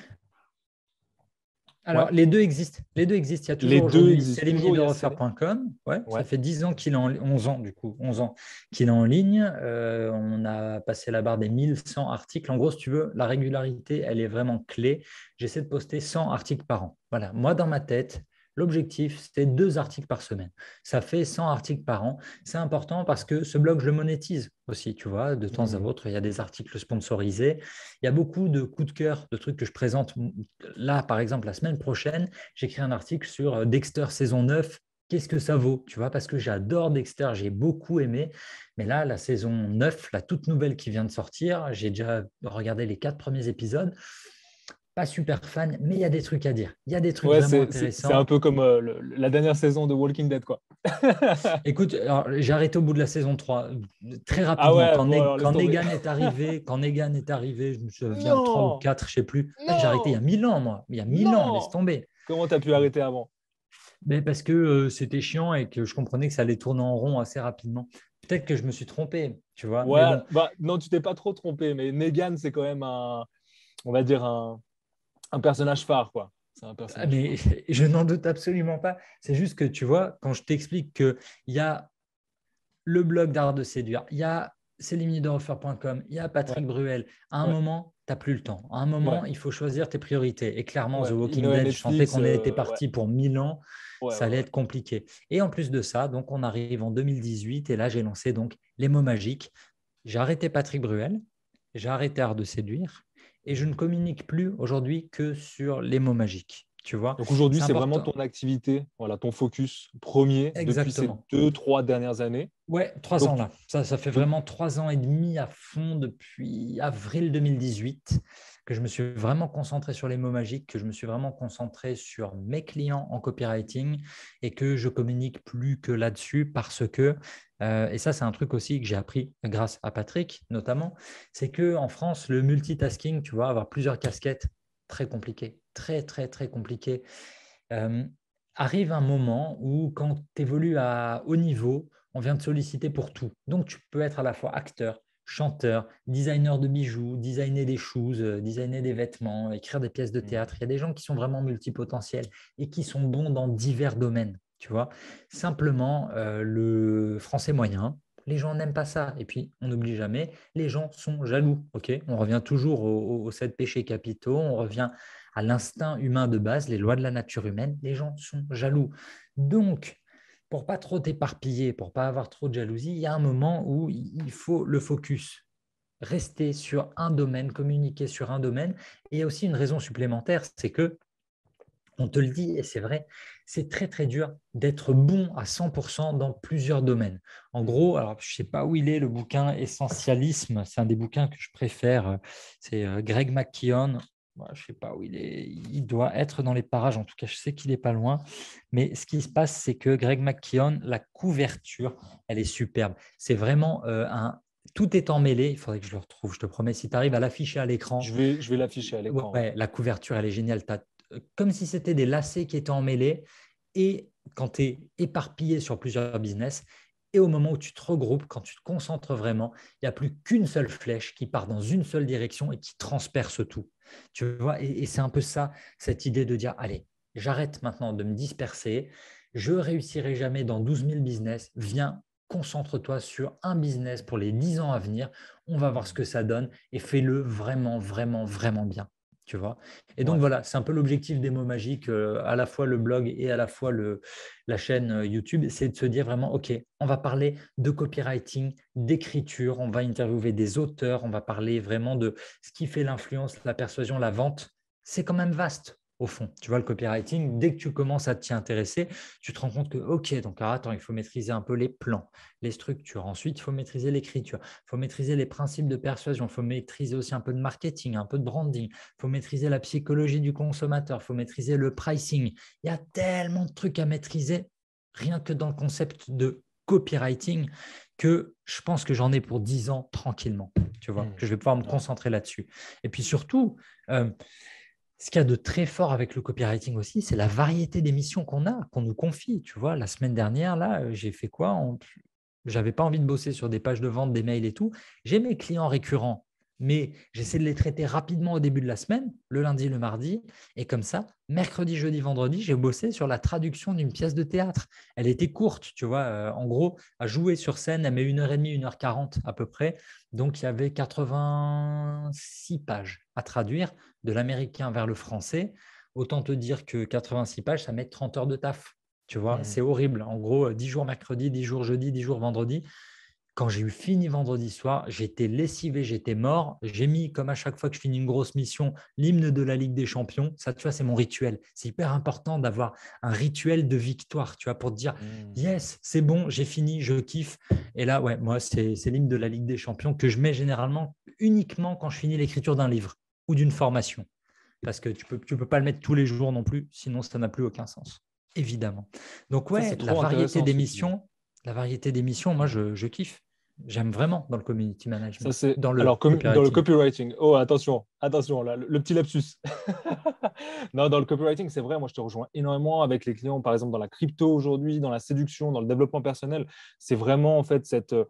Alors, les deux existent. Les deux existent. Il y a toujours les deux existent. de ouais, ouais. Ça fait 10 ans qu'il en 11 ans, du coup, 11 ans qu'il est en ligne. Euh, on a passé la barre des 1100 articles. En gros, si tu veux, la régularité, elle est vraiment clé. J'essaie de poster 100 articles par an. Voilà. Moi, dans ma tête, L'objectif, c'est deux articles par semaine. Ça fait 100 articles par an. C'est important parce que ce blog, je le monétise aussi, tu vois, de temps à mmh. autre. Il y a des articles sponsorisés. Il y a beaucoup de coups de cœur, de trucs que je présente. Là, par exemple, la semaine prochaine, j'écris un article sur euh, Dexter saison 9. Qu'est-ce que ça vaut, tu vois, parce que j'adore Dexter, j'ai beaucoup aimé. Mais là, la saison 9, la toute nouvelle qui vient de sortir, j'ai déjà regardé les quatre premiers épisodes pas super fan, mais il y a des trucs à dire. Il y a des trucs vraiment intéressants. C'est un peu comme euh, la dernière saison de Walking Dead, quoi. Écoute, j'ai arrêté au bout de la saison 3. Très ah rapidement, quand, oh, Negan est arrivé, quand Negan est arrivé, je me souviens 3 ou 4, je sais plus. J'ai arrêté il y a 1000 ans, moi. Il y a 1000 ans, laisse tomber. Comment tu as pu arrêter avant mais ben, parce que euh, c'était chiant et que je comprenais que ça allait tourner en rond assez rapidement. Peut-être que je me suis trompé, tu vois. bah, non, tu t'es pas trop trompé, mais Negan, c'est quand même un, on va dire un, un personnage phare, quoi. Ah, mais je n'en doute absolument pas. C'est juste que tu vois, quand je t'explique qu'il y a le blog d'art de séduire, il y a refaire.com, il y a Patrick Bruel, à un moment, tu n'as plus le temps. À un moment, il faut choisir tes priorités. Et clairement, The Walking Dead, je pensais qu'on était euh, parti pour mille ans, ça allait être compliqué. Et en plus de ça, donc on arrive en 2018, et là, j'ai lancé donc les mots magiques. J'ai arrêté Patrick Bruel, j'ai arrêté Art de séduire, et je ne communique plus aujourd'hui que sur les mots magiques. Tu vois Donc aujourd'hui, c'est vraiment ton activité, voilà, ton focus premier depuis ces deux, trois dernières années. Ouais, trois ans là. Ça, ça fait vraiment trois ans et demi à fond depuis avril 2018 que je me suis vraiment concentré sur les mots magiques, que je me suis vraiment concentré sur mes clients en copywriting et que je communique plus que là-dessus parce que, euh, et ça c'est un truc aussi que j'ai appris grâce à Patrick notamment, c'est qu'en France, le multitasking, tu vois, avoir plusieurs casquettes, très compliqué, très très très compliqué. Euh, arrive un moment où quand tu évolues à haut niveau, on vient te solliciter pour tout. Donc tu peux être à la fois acteur, chanteur, designer de bijoux, designer des choses, euh, designer des vêtements, écrire des pièces de mm. théâtre. Il y a des gens qui sont vraiment multipotentiels et qui sont bons dans divers domaines. Tu vois, simplement euh, le français moyen, les gens n'aiment pas ça. Et puis, on n'oublie jamais, les gens sont jaloux. Ok, on revient toujours aux sept péchés capitaux, on revient à l'instinct humain de base, les lois de la nature humaine. Les gens sont jaloux. Donc, pour pas trop t'éparpiller, pour pas avoir trop de jalousie, il y a un moment où il faut le focus, rester sur un domaine, communiquer sur un domaine. Et il y a aussi une raison supplémentaire, c'est que on te le dit et c'est vrai, c'est très très dur d'être bon à 100% dans plusieurs domaines. En gros, alors je sais pas où il est le bouquin Essentialisme, c'est un des bouquins que je préfère, euh, c'est euh, Greg McKeown, bah, je sais pas où il est, il doit être dans les parages, en tout cas je sais qu'il n'est pas loin, mais ce qui se passe c'est que Greg McKeon, la couverture, elle est superbe, c'est vraiment euh, un... Tout est emmêlé, il faudrait que je le retrouve, je te promets, si tu arrives à l'afficher à l'écran. Je vais, je vais l'afficher à l'écran. la couverture, elle est géniale, as... Euh, comme si c'était des lacets qui étaient emmêlés, et quand tu es éparpillé sur plusieurs business, et au moment où tu te regroupes, quand tu te concentres vraiment, il n'y a plus qu'une seule flèche qui part dans une seule direction et qui transperce tout. Tu vois, et, c'est un peu ça, cette idée de dire, allez, j'arrête maintenant de me disperser, je réussirai jamais dans 12 000 business, viens, concentre-toi sur un business pour les 10 ans à venir, on va voir ce que ça donne et fais-le vraiment, vraiment, vraiment bien. Tu vois et donc voilà, c'est un peu l'objectif des mots magiques, euh, à la fois le blog et à la fois la chaîne euh, YouTube, c'est de se dire vraiment, OK, on va parler de copywriting, d'écriture, on va interviewer des auteurs, on va parler vraiment de ce qui fait l'influence, la persuasion, la vente. C'est quand même vaste au fond. Tu vois, le copywriting, dès que tu commences à t'y intéresser, tu te rends compte que, OK, donc alors, attends, il faut maîtriser un peu les plans, les structures. Ensuite, il faut maîtriser l'écriture, il faut maîtriser les principes de persuasion, il faut maîtriser aussi un peu de marketing, un peu de branding, il faut maîtriser la psychologie du consommateur, il faut maîtriser le pricing. Il y a tellement de trucs à maîtriser, rien que dans le concept de copywriting, que je pense que j'en ai pour 10 ans tranquillement, tu vois, mmh. que je vais pouvoir me concentrer là-dessus. Et puis surtout, euh, ce qu'il y a de très fort avec le copywriting aussi, c'est la variété des missions qu'on a, qu'on nous confie. Tu vois, la semaine dernière, là, euh, j'ai fait quoi J'avais pas envie de bosser sur des pages de vente, des mails et tout. J'ai mes clients récurrents mais j'essaie de les traiter rapidement au début de la semaine, le lundi, le mardi, et comme ça, mercredi, jeudi, vendredi, j'ai bossé sur la traduction d'une pièce de théâtre. Elle était courte, tu vois, euh, en gros, à jouer sur scène, elle met heure et demie, une heure quarante à peu près, donc il y avait 86 pages à traduire de l'américain vers le français. Autant te dire que 86 pages, ça met 30 heures de taf. Tu vois, mm. c'est horrible. En gros, 10 euh, jours mercredi, 10 jours jeudi, 10 jours vendredi quand j'ai eu fini vendredi soir, j'étais lessivé, j'étais mort. J'ai mis, comme à chaque fois que je finis une grosse mission, l'hymne de la Ligue des Champions. Ça, tu vois, c'est mon rituel. C'est hyper important d'avoir un rituel de victoire, tu vois, pour te dire, mmh. yes, c'est bon, j'ai fini, je kiffe. Et là, ouais, moi, c'est l'hymne de la Ligue des Champions que je mets généralement uniquement quand je finis l'écriture d'un livre ou d'une formation. Parce que tu ne peux, tu peux pas le mettre tous les jours non plus, sinon ça n'a plus aucun sens, évidemment. Donc, ouais, la variété des missions. La variété des missions, moi, je kiffe j'aime vraiment dans le community management. dans, le dans le copywriting. Oh, attention, attention, là, le, petit lapsus. non, dans le copywriting, c'est vrai, moi je te rejoins énormément avec les clients, par exemple dans la crypto aujourd'hui, dans la séduction, dans le développement personnel. C'est vraiment en fait cette. Euh,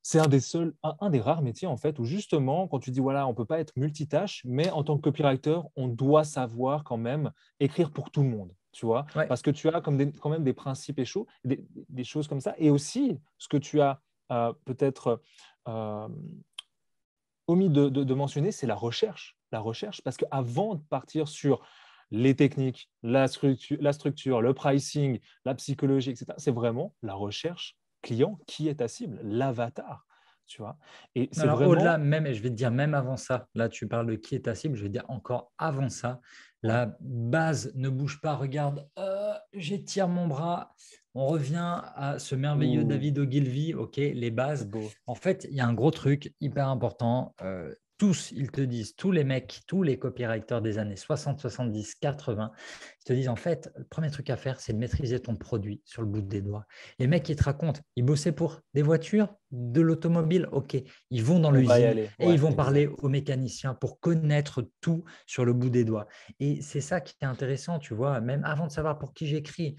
c'est un des seuls, un, des rares métiers en fait où justement, quand tu dis voilà, on peut pas être multitâche, mais en tant que copywriter, on doit savoir quand même écrire pour tout le monde, tu vois, parce que tu as comme quand même des principes et des, des choses comme ça, et aussi ce que tu as peut-être euh, omis de, mentionner, c'est la recherche. La recherche, parce qu'avant de partir sur les techniques, la structure, la structure, le pricing, la psychologie, etc. C'est vraiment la recherche client qui est ta cible, l'avatar. Tu vois et c'est vraiment... au-delà même, et je vais te dire même avant ça, là tu parles de qui est ta cible, je vais dire encore avant ça, la base ne bouge pas, regarde, euh, j'étire mon bras, on revient à ce merveilleux David Ogilvy, ok, les bases. En fait, il y a un gros truc hyper important. Euh, tous, ils te disent, tous les mecs, tous les copywriters des années 60, 70, 80, ils te disent en fait, le premier truc à faire, c'est de maîtriser ton produit sur le bout des doigts. Les mecs, ils te racontent, ils bossaient pour des voitures, de l'automobile, ok, ils vont dans l'usine et ils vont parler aux mécaniciens pour connaître tout sur le bout des doigts. Et c'est ça qui est intéressant, tu vois, même avant de savoir pour qui j'écris,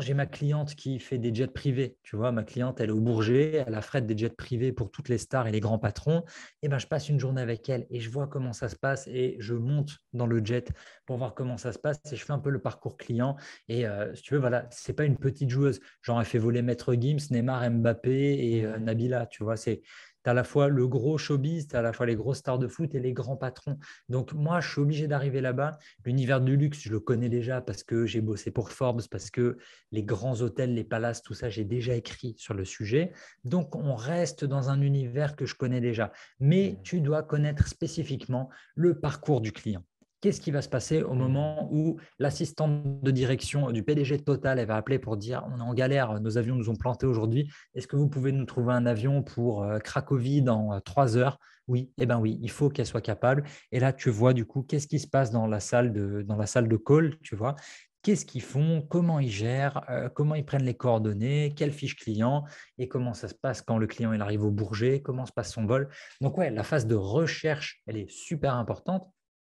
j'ai ma cliente qui fait des jets privés, tu vois, ma cliente, elle est au Bourget, elle a fret des jets privés pour toutes les stars et les grands patrons, et eh ben, je passe une journée avec elle et je vois comment ça se passe et je monte dans le jet pour voir comment ça se passe et je fais un peu le parcours client. Et euh, si tu veux, voilà, c'est pas une petite joueuse. Genre, elle fait voler Maître Gims, Neymar, Mbappé et euh, Nabila, tu vois, c'est à la fois le gros showbiz, à la fois les grosses stars de foot et les grands patrons. Donc moi, je suis obligé d'arriver là-bas. L'univers du luxe, je le connais déjà parce que j'ai bossé pour Forbes, parce que les grands hôtels, les palaces, tout ça, j'ai déjà écrit sur le sujet. Donc on reste dans un univers que je connais déjà. Mais mmh. tu dois connaître spécifiquement le parcours du client. Qu'est-ce qui va se passer au moment où l'assistante de direction du PDG Total elle va appeler pour dire on est en galère, nos avions nous ont plantés aujourd'hui, est-ce que vous pouvez nous trouver un avion pour euh, Cracovie dans euh, trois heures Oui, eh ben oui, il faut qu'elle soit capable. Et là, tu vois du coup qu'est-ce qui se passe dans la salle de dans la salle de call, tu vois qu'est-ce qu'ils font, comment ils gèrent, euh, comment ils prennent les coordonnées, quelle fiche client et comment ça se passe quand le client il arrive au Bourget, comment se passe son vol. Donc ouais, la phase de recherche, elle est super importante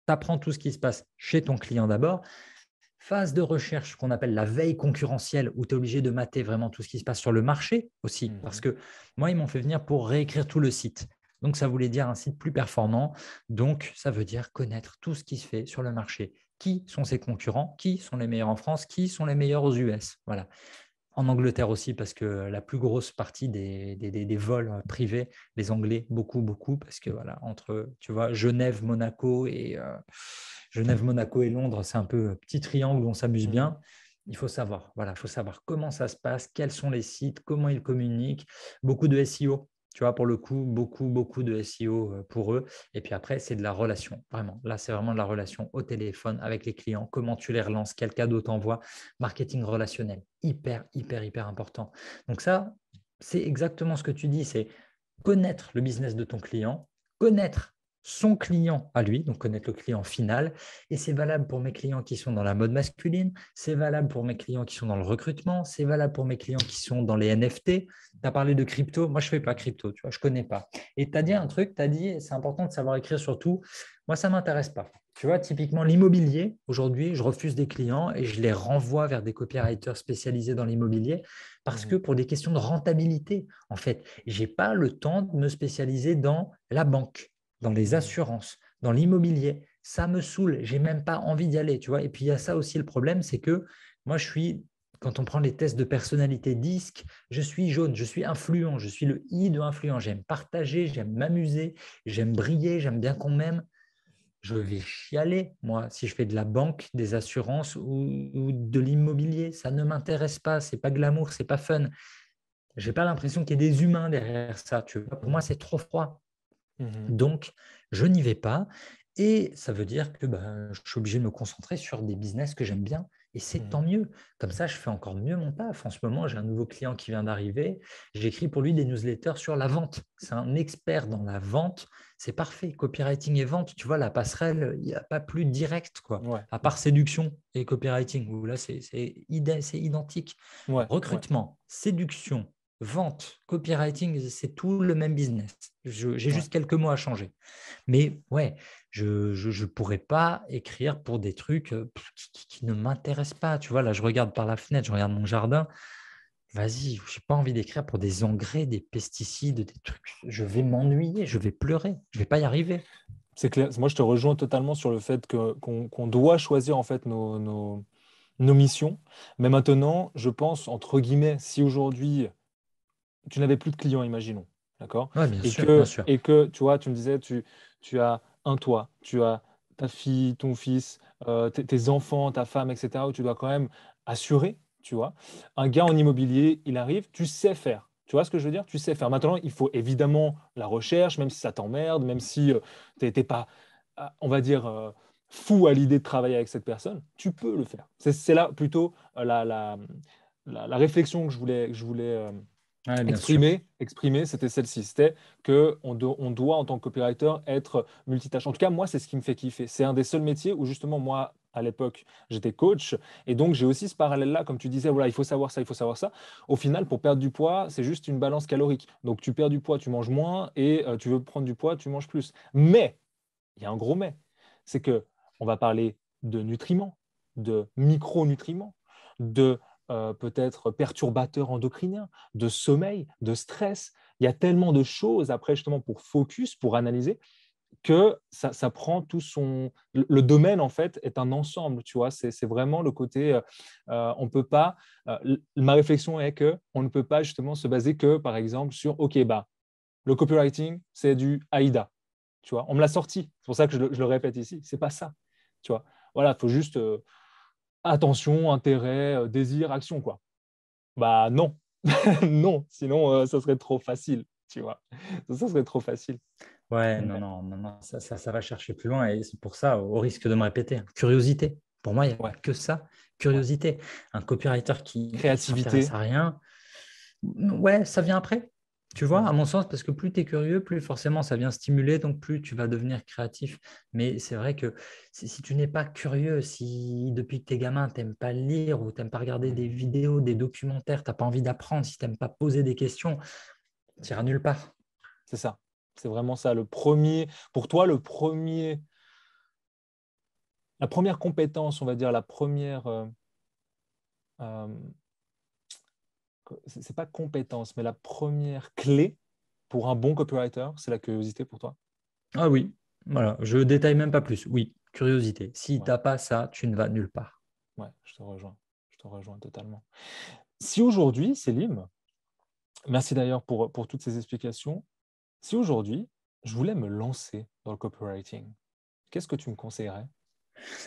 tu apprends tout ce qui se passe chez ton client d'abord. Phase de recherche qu'on appelle la veille concurrentielle, où tu es obligé de mater vraiment tout ce qui se passe sur le marché aussi, mhm. parce que moi, ils m'ont fait venir pour réécrire tout le site. Donc, ça voulait dire un site plus performant. Donc, ça veut dire connaître tout ce qui se fait sur le marché. Qui sont ses concurrents Qui sont les meilleurs en France Qui sont les meilleurs aux US Voilà en Angleterre aussi, parce que la plus grosse partie des, vols euh, privés, les Anglais, beaucoup, beaucoup, parce que voilà, entre, tu vois, Genève, Monaco et euh, Genève, Monaco et Londres, c'est un peu petit triangle où on s'amuse mmh. bien. Il faut savoir, voilà, il faut savoir comment ça se passe, quels sont les sites, comment ils communiquent, beaucoup de SEO tu vois, pour le coup, beaucoup, beaucoup de SEO euh, pour eux. Et puis après, c'est de la relation, vraiment. Là, c'est vraiment de la relation au téléphone avec les clients, comment tu les relances, quel cadeau t'envoies. Marketing relationnel, hyper, hyper, hyper important. Donc ça, c'est exactement ce que tu dis, c'est connaître le business de ton client, connaître son client à lui, donc connaître le client final. Et c'est valable pour mes clients qui sont dans la mode masculine, c'est valable pour mes clients qui sont dans le recrutement, c'est valable pour mes clients qui sont dans les NFT. Tu as parlé de crypto, moi je ne fais pas crypto, tu vois, je ne connais pas. Et tu as dit un truc, tu as dit, c'est important de savoir écrire surtout, moi ça ne m'intéresse pas. Tu vois, typiquement l'immobilier, aujourd'hui, je refuse des clients et je les renvoie vers des copywriters spécialisés dans l'immobilier parce mmh que pour des questions de rentabilité, en fait, je n'ai pas le temps de me spécialiser dans la banque dans les assurances, dans l'immobilier. Ça me saoule, j'ai même pas envie d'y aller, tu vois. Et puis il y a ça aussi le problème, c'est que moi je suis quand on prend les tests de personnalité disque, je suis jaune, je suis influent, je suis le I de influent. J'aime partager, j'aime m'amuser, j'aime briller, j'aime bien qu'on m'aime. Je vais chialer, moi, si je fais de la banque, des assurances ou, ou de l'immobilier. Ça ne m'intéresse pas, c'est pas glamour, c'est pas fun. J'ai pas l'impression qu'il y ait des humains derrière ça. Tu vois. Pour moi, c'est trop froid. Mhm. Donc, je n'y vais pas. Et ça veut dire que ben, je suis obligé de me concentrer sur des business que j'aime bien. Et c'est tant mhm. mieux. Comme ça, je fais encore mieux mon taf. En ce moment, j'ai un nouveau client qui vient d'arriver. J'écris pour lui des newsletters sur la vente. C'est un expert dans la vente. C'est parfait. Copywriting et vente, tu vois, la passerelle, il n'y a pas plus direct, quoi. À part séduction et copywriting, où là, c'est, identique. Recrutement, séduction, vente, copywriting, c'est tout le même business. J'ai juste quelques mots à changer. Mais ouais, je ne pourrais pas écrire pour des trucs euh, qui, qui, ne m'intéressent pas. Tu vois, là, je regarde par la fenêtre, je regarde mon jardin. Vas-y, je n'ai pas envie d'écrire pour des engrais, des pesticides, des trucs. Je vais m'ennuyer, je vais pleurer, je ne vais pas y arriver. C'est clair. Moi, je te rejoins totalement sur le fait qu'on doit choisir en fait nos, nos, nos missions. Mais maintenant, je pense, entre guillemets, si aujourd'hui tu n'avais plus de clients, imaginons. D'accord et, sûr, que, et que, tu vois, tu me disais, tu, tu as un toit, tu as ta fille, ton fils, euh, tes enfants, ta femme, etc., où tu dois quand même assurer, tu vois. Un gars en immobilier, il arrive, tu sais faire. Tu vois ce que je veux dire Tu sais faire. Maintenant, il faut évidemment la recherche, même si ça t'emmerde, même si euh, tu n'étais pas, euh, on va dire, fou à l'idée de travailler avec cette personne, tu peux le faire. C'est là plutôt la, la, la, la réflexion que je voulais, que je voulais exprimer, exprimer, c'était celle-ci. C'était que on, doit en tant que copywriter être multitâche. En tout cas, moi, c'est ce qui me fait kiffer. C'est un des seuls métiers où justement moi, à l'époque, j'étais coach et donc j'ai aussi ce parallèle-là, comme tu disais, voilà, il faut savoir ça, il faut savoir ça. Au final, pour perdre du poids, c'est juste une balance calorique. Donc tu perds du poids, tu manges moins et euh, tu veux prendre du poids, tu manges plus. Mais il y a un gros mais, c'est que on va parler de nutriments, de micronutriments, de euh, peut-être perturbateurs endocriniens, de sommeil, de stress. Il y a tellement de choses après justement pour focus, pour analyser, que ça, prend tout son... Le, domaine, en fait, est un ensemble, tu vois. C'est vraiment le côté... Euh, euh, on ne peut pas... ma réflexion est que on ne peut pas justement se baser que, par exemple, sur, OK, bah, le copywriting, c'est du AIDA. Tu vois, on me l'a sorti. C'est pour ça que je le, répète ici. C'est pas ça. Tu vois, voilà, il faut juste attention, intérêt, euh, désir, action, quoi. Bah non, non, sinon euh, ça serait trop facile, tu vois. Ça serait trop facile. Ouais, non, non, non, ça, va chercher plus loin et c'est pour ça, au risque de me répéter, hein. curiosité. Pour moi, il n'y a que ça, curiosité. Un copywriter qui créativité à rien. Ouais, ça vient après. Tu vois, à mon sens, parce que plus tu es curieux, plus forcément ça vient stimuler, donc plus tu vas devenir créatif. Mais c'est vrai que si, tu n'es pas curieux, si depuis que tu es gamin, tu n'aimes pas lire ou tu n'aimes pas regarder des vidéos, des documentaires, tu n'as pas envie d'apprendre, si tu n'aimes pas poser des questions, tu n'iras nulle part. C'est ça. C'est vraiment ça. Le premier, pour toi, le premier, la première compétence, on va dire, la première. Euh, euh, c'est pas compétence, mais la première clé pour un bon copywriter, c'est la curiosité pour toi Ah oui, voilà, je détaille même pas plus. Oui, curiosité. Si t'as tu n'as pas ça, tu ne vas nulle part. Ouais, je te rejoins. Je te rejoins totalement. Si aujourd'hui, Célim, merci d'ailleurs pour, pour toutes ces explications, si aujourd'hui, je voulais me lancer dans le copywriting, qu'est-ce que tu me conseillerais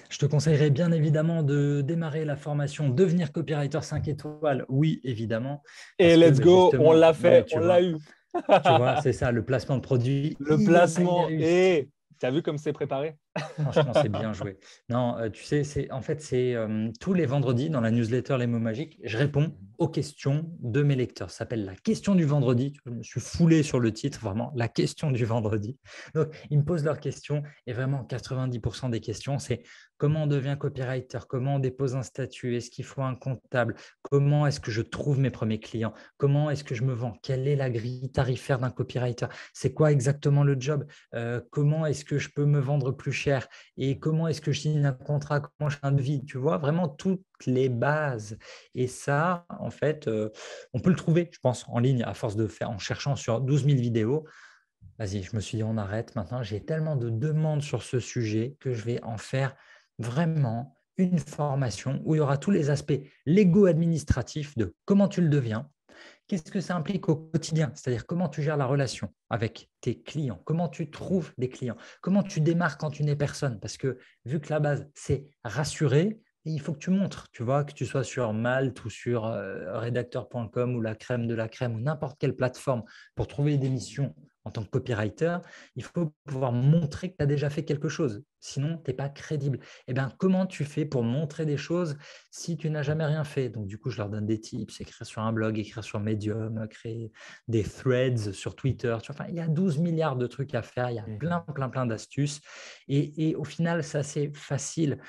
je te conseillerais bien évidemment de démarrer la formation Devenir copywriter 5 étoiles. Oui, évidemment. Et let's bah, go, on l'a fait, on l'a eu. tu vois, c'est ça, le placement de produit. Le placement. Et tu as vu comme c'est préparé Franchement, c'est bien joué. Non, euh, tu sais, c'est en fait, c'est euh, tous les vendredis dans la newsletter Les mots magiques, je réponds aux questions de mes lecteurs. Ça s'appelle la question du vendredi. Je me suis foulé sur le titre, vraiment, la question du vendredi. Donc, ils me posent leurs questions et vraiment, 90% des questions, c'est comment on devient copywriter, comment on dépose un statut, est-ce qu'il faut un comptable, comment est-ce que je trouve mes premiers clients, comment est-ce que je me vends, quelle est la grille tarifaire d'un copywriter, c'est quoi exactement le job, euh, comment est-ce que je peux me vendre plus cher et comment est-ce que je signe un contrat, comment je fais de vie, tu vois, vraiment toutes les bases. Et ça, en fait, euh, on peut le trouver, je pense, en ligne à force de faire, en cherchant sur 12 000 vidéos. Vas-y, je me suis dit, on arrête maintenant. J'ai tellement de demandes sur ce sujet que je vais en faire vraiment une formation où il y aura tous les aspects légaux administratifs de comment tu le deviens, Qu'est-ce que ça implique au quotidien C'est-à-dire comment tu gères la relation avec tes clients, comment tu trouves des clients, comment tu démarres quand tu n'es personne. Parce que vu que la base, c'est rassurer, il faut que tu montres, tu vois, que tu sois sur Malte ou sur euh, rédacteur.com ou la crème de la crème ou n'importe quelle plateforme pour trouver des missions en tant que copywriter, il faut pouvoir montrer que tu as déjà fait quelque chose. Sinon, tu n'es pas crédible. Et eh bien, comment tu fais pour montrer des choses si tu n'as jamais rien fait Donc, du coup, je leur donne des tips, écrire sur un blog, écrire sur Medium, créer des threads sur Twitter. il y a 12 milliards de trucs à faire. Il y a mmh. plein, plein, plein d'astuces. Et, au final, c'est assez facile.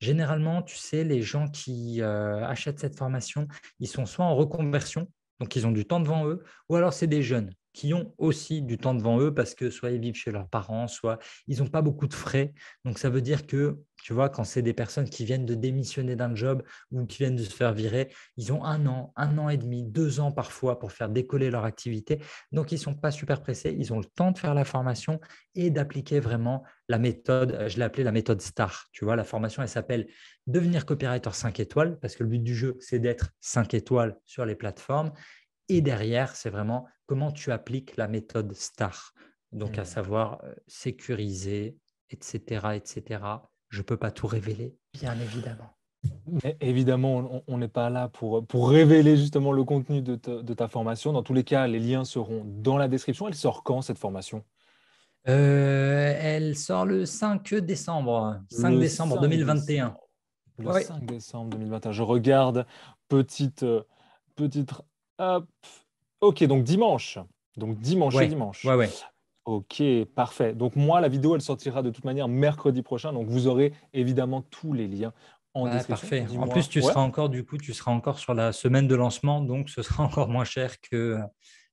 Généralement, tu sais, les gens qui euh, achètent cette formation, ils sont soit en reconversion, donc ils ont du temps devant eux, ou alors c'est des jeunes qui ont aussi du temps devant eux parce que soit ils vivent chez leurs parents, soit ils n'ont pas beaucoup de frais. Donc ça veut dire que, tu vois, quand c'est des personnes qui viennent de démissionner d'un job ou qui viennent de se faire virer, ils ont un an, un an et demi, deux ans parfois pour faire décoller leur activité. Donc ils ne sont pas super pressés, ils ont le temps de faire la formation et d'appliquer vraiment la méthode, je l'ai appelée la méthode STAR. Tu vois, la formation, elle s'appelle Devenir coopérateur 5 étoiles parce que le but du jeu, c'est d'être 5 étoiles sur les plateformes. Et derrière, c'est vraiment comment tu appliques la méthode STAR, donc à mmh. savoir euh, sécuriser, etc., etc. Je ne peux pas tout révéler, bien évidemment. évidemment, on n'est pas là pour, pour révéler justement le contenu de ta, formation. Dans tous les cas, les liens seront dans la description. Elle sort quand cette formation euh, Elle sort le 5 décembre, 5 décembre 2021. Le 5 décembre 2021. Je regarde, petite, euh, petite, hop, Ok, donc dimanche. Donc dimanche et dimanche. Ouais, ouais. Ok, parfait. Donc moi, la vidéo, elle sortira de toute manière mercredi prochain. Donc vous aurez évidemment tous les liens en ah, description. Parfait. En plus, tu seras encore du coup, tu seras encore sur la semaine de lancement, donc ce sera encore moins cher que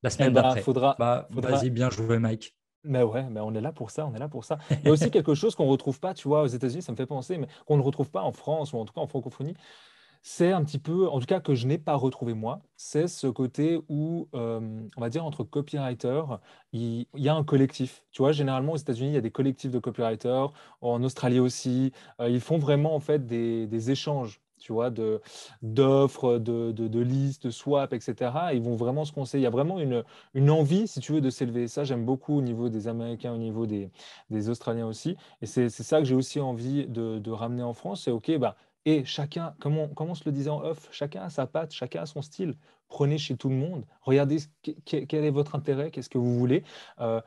la eh semaine ben, d'après. Faudra, bah, faudra... Vas-y, bien jouer Mike. Mais ouais, mais on est là pour ça, on est là pour ça. Il y a aussi quelque chose qu'on ne retrouve pas, tu vois, aux États-Unis, ça me fait penser, mais qu'on ne retrouve pas en France ou en tout cas en francophonie, c'est un petit peu, en tout cas que je n'ai pas retrouvé moi, c'est ce côté où, euh, on va dire, entre copywriters, il, y a un collectif. Tu vois, généralement aux États-Unis, il y a des collectifs de copywriters, en Australie aussi, euh, ils font vraiment en fait des, échanges tu vois, d'offres, de, listes, de swap, etc. Ils vont vraiment se conseiller. Il y a vraiment une, envie, si tu veux, de s'élever. Ça, j'aime beaucoup au niveau des Américains, au niveau des, Australiens aussi. Et c'est ça que j'ai aussi envie de, ramener en France. C'est OK, bah, et chacun, comme on, se le disait en off, chacun a sa patte, chacun a son style. Prenez chez tout le monde, regardez quel, est votre intérêt, qu'est-ce que vous voulez. Euh,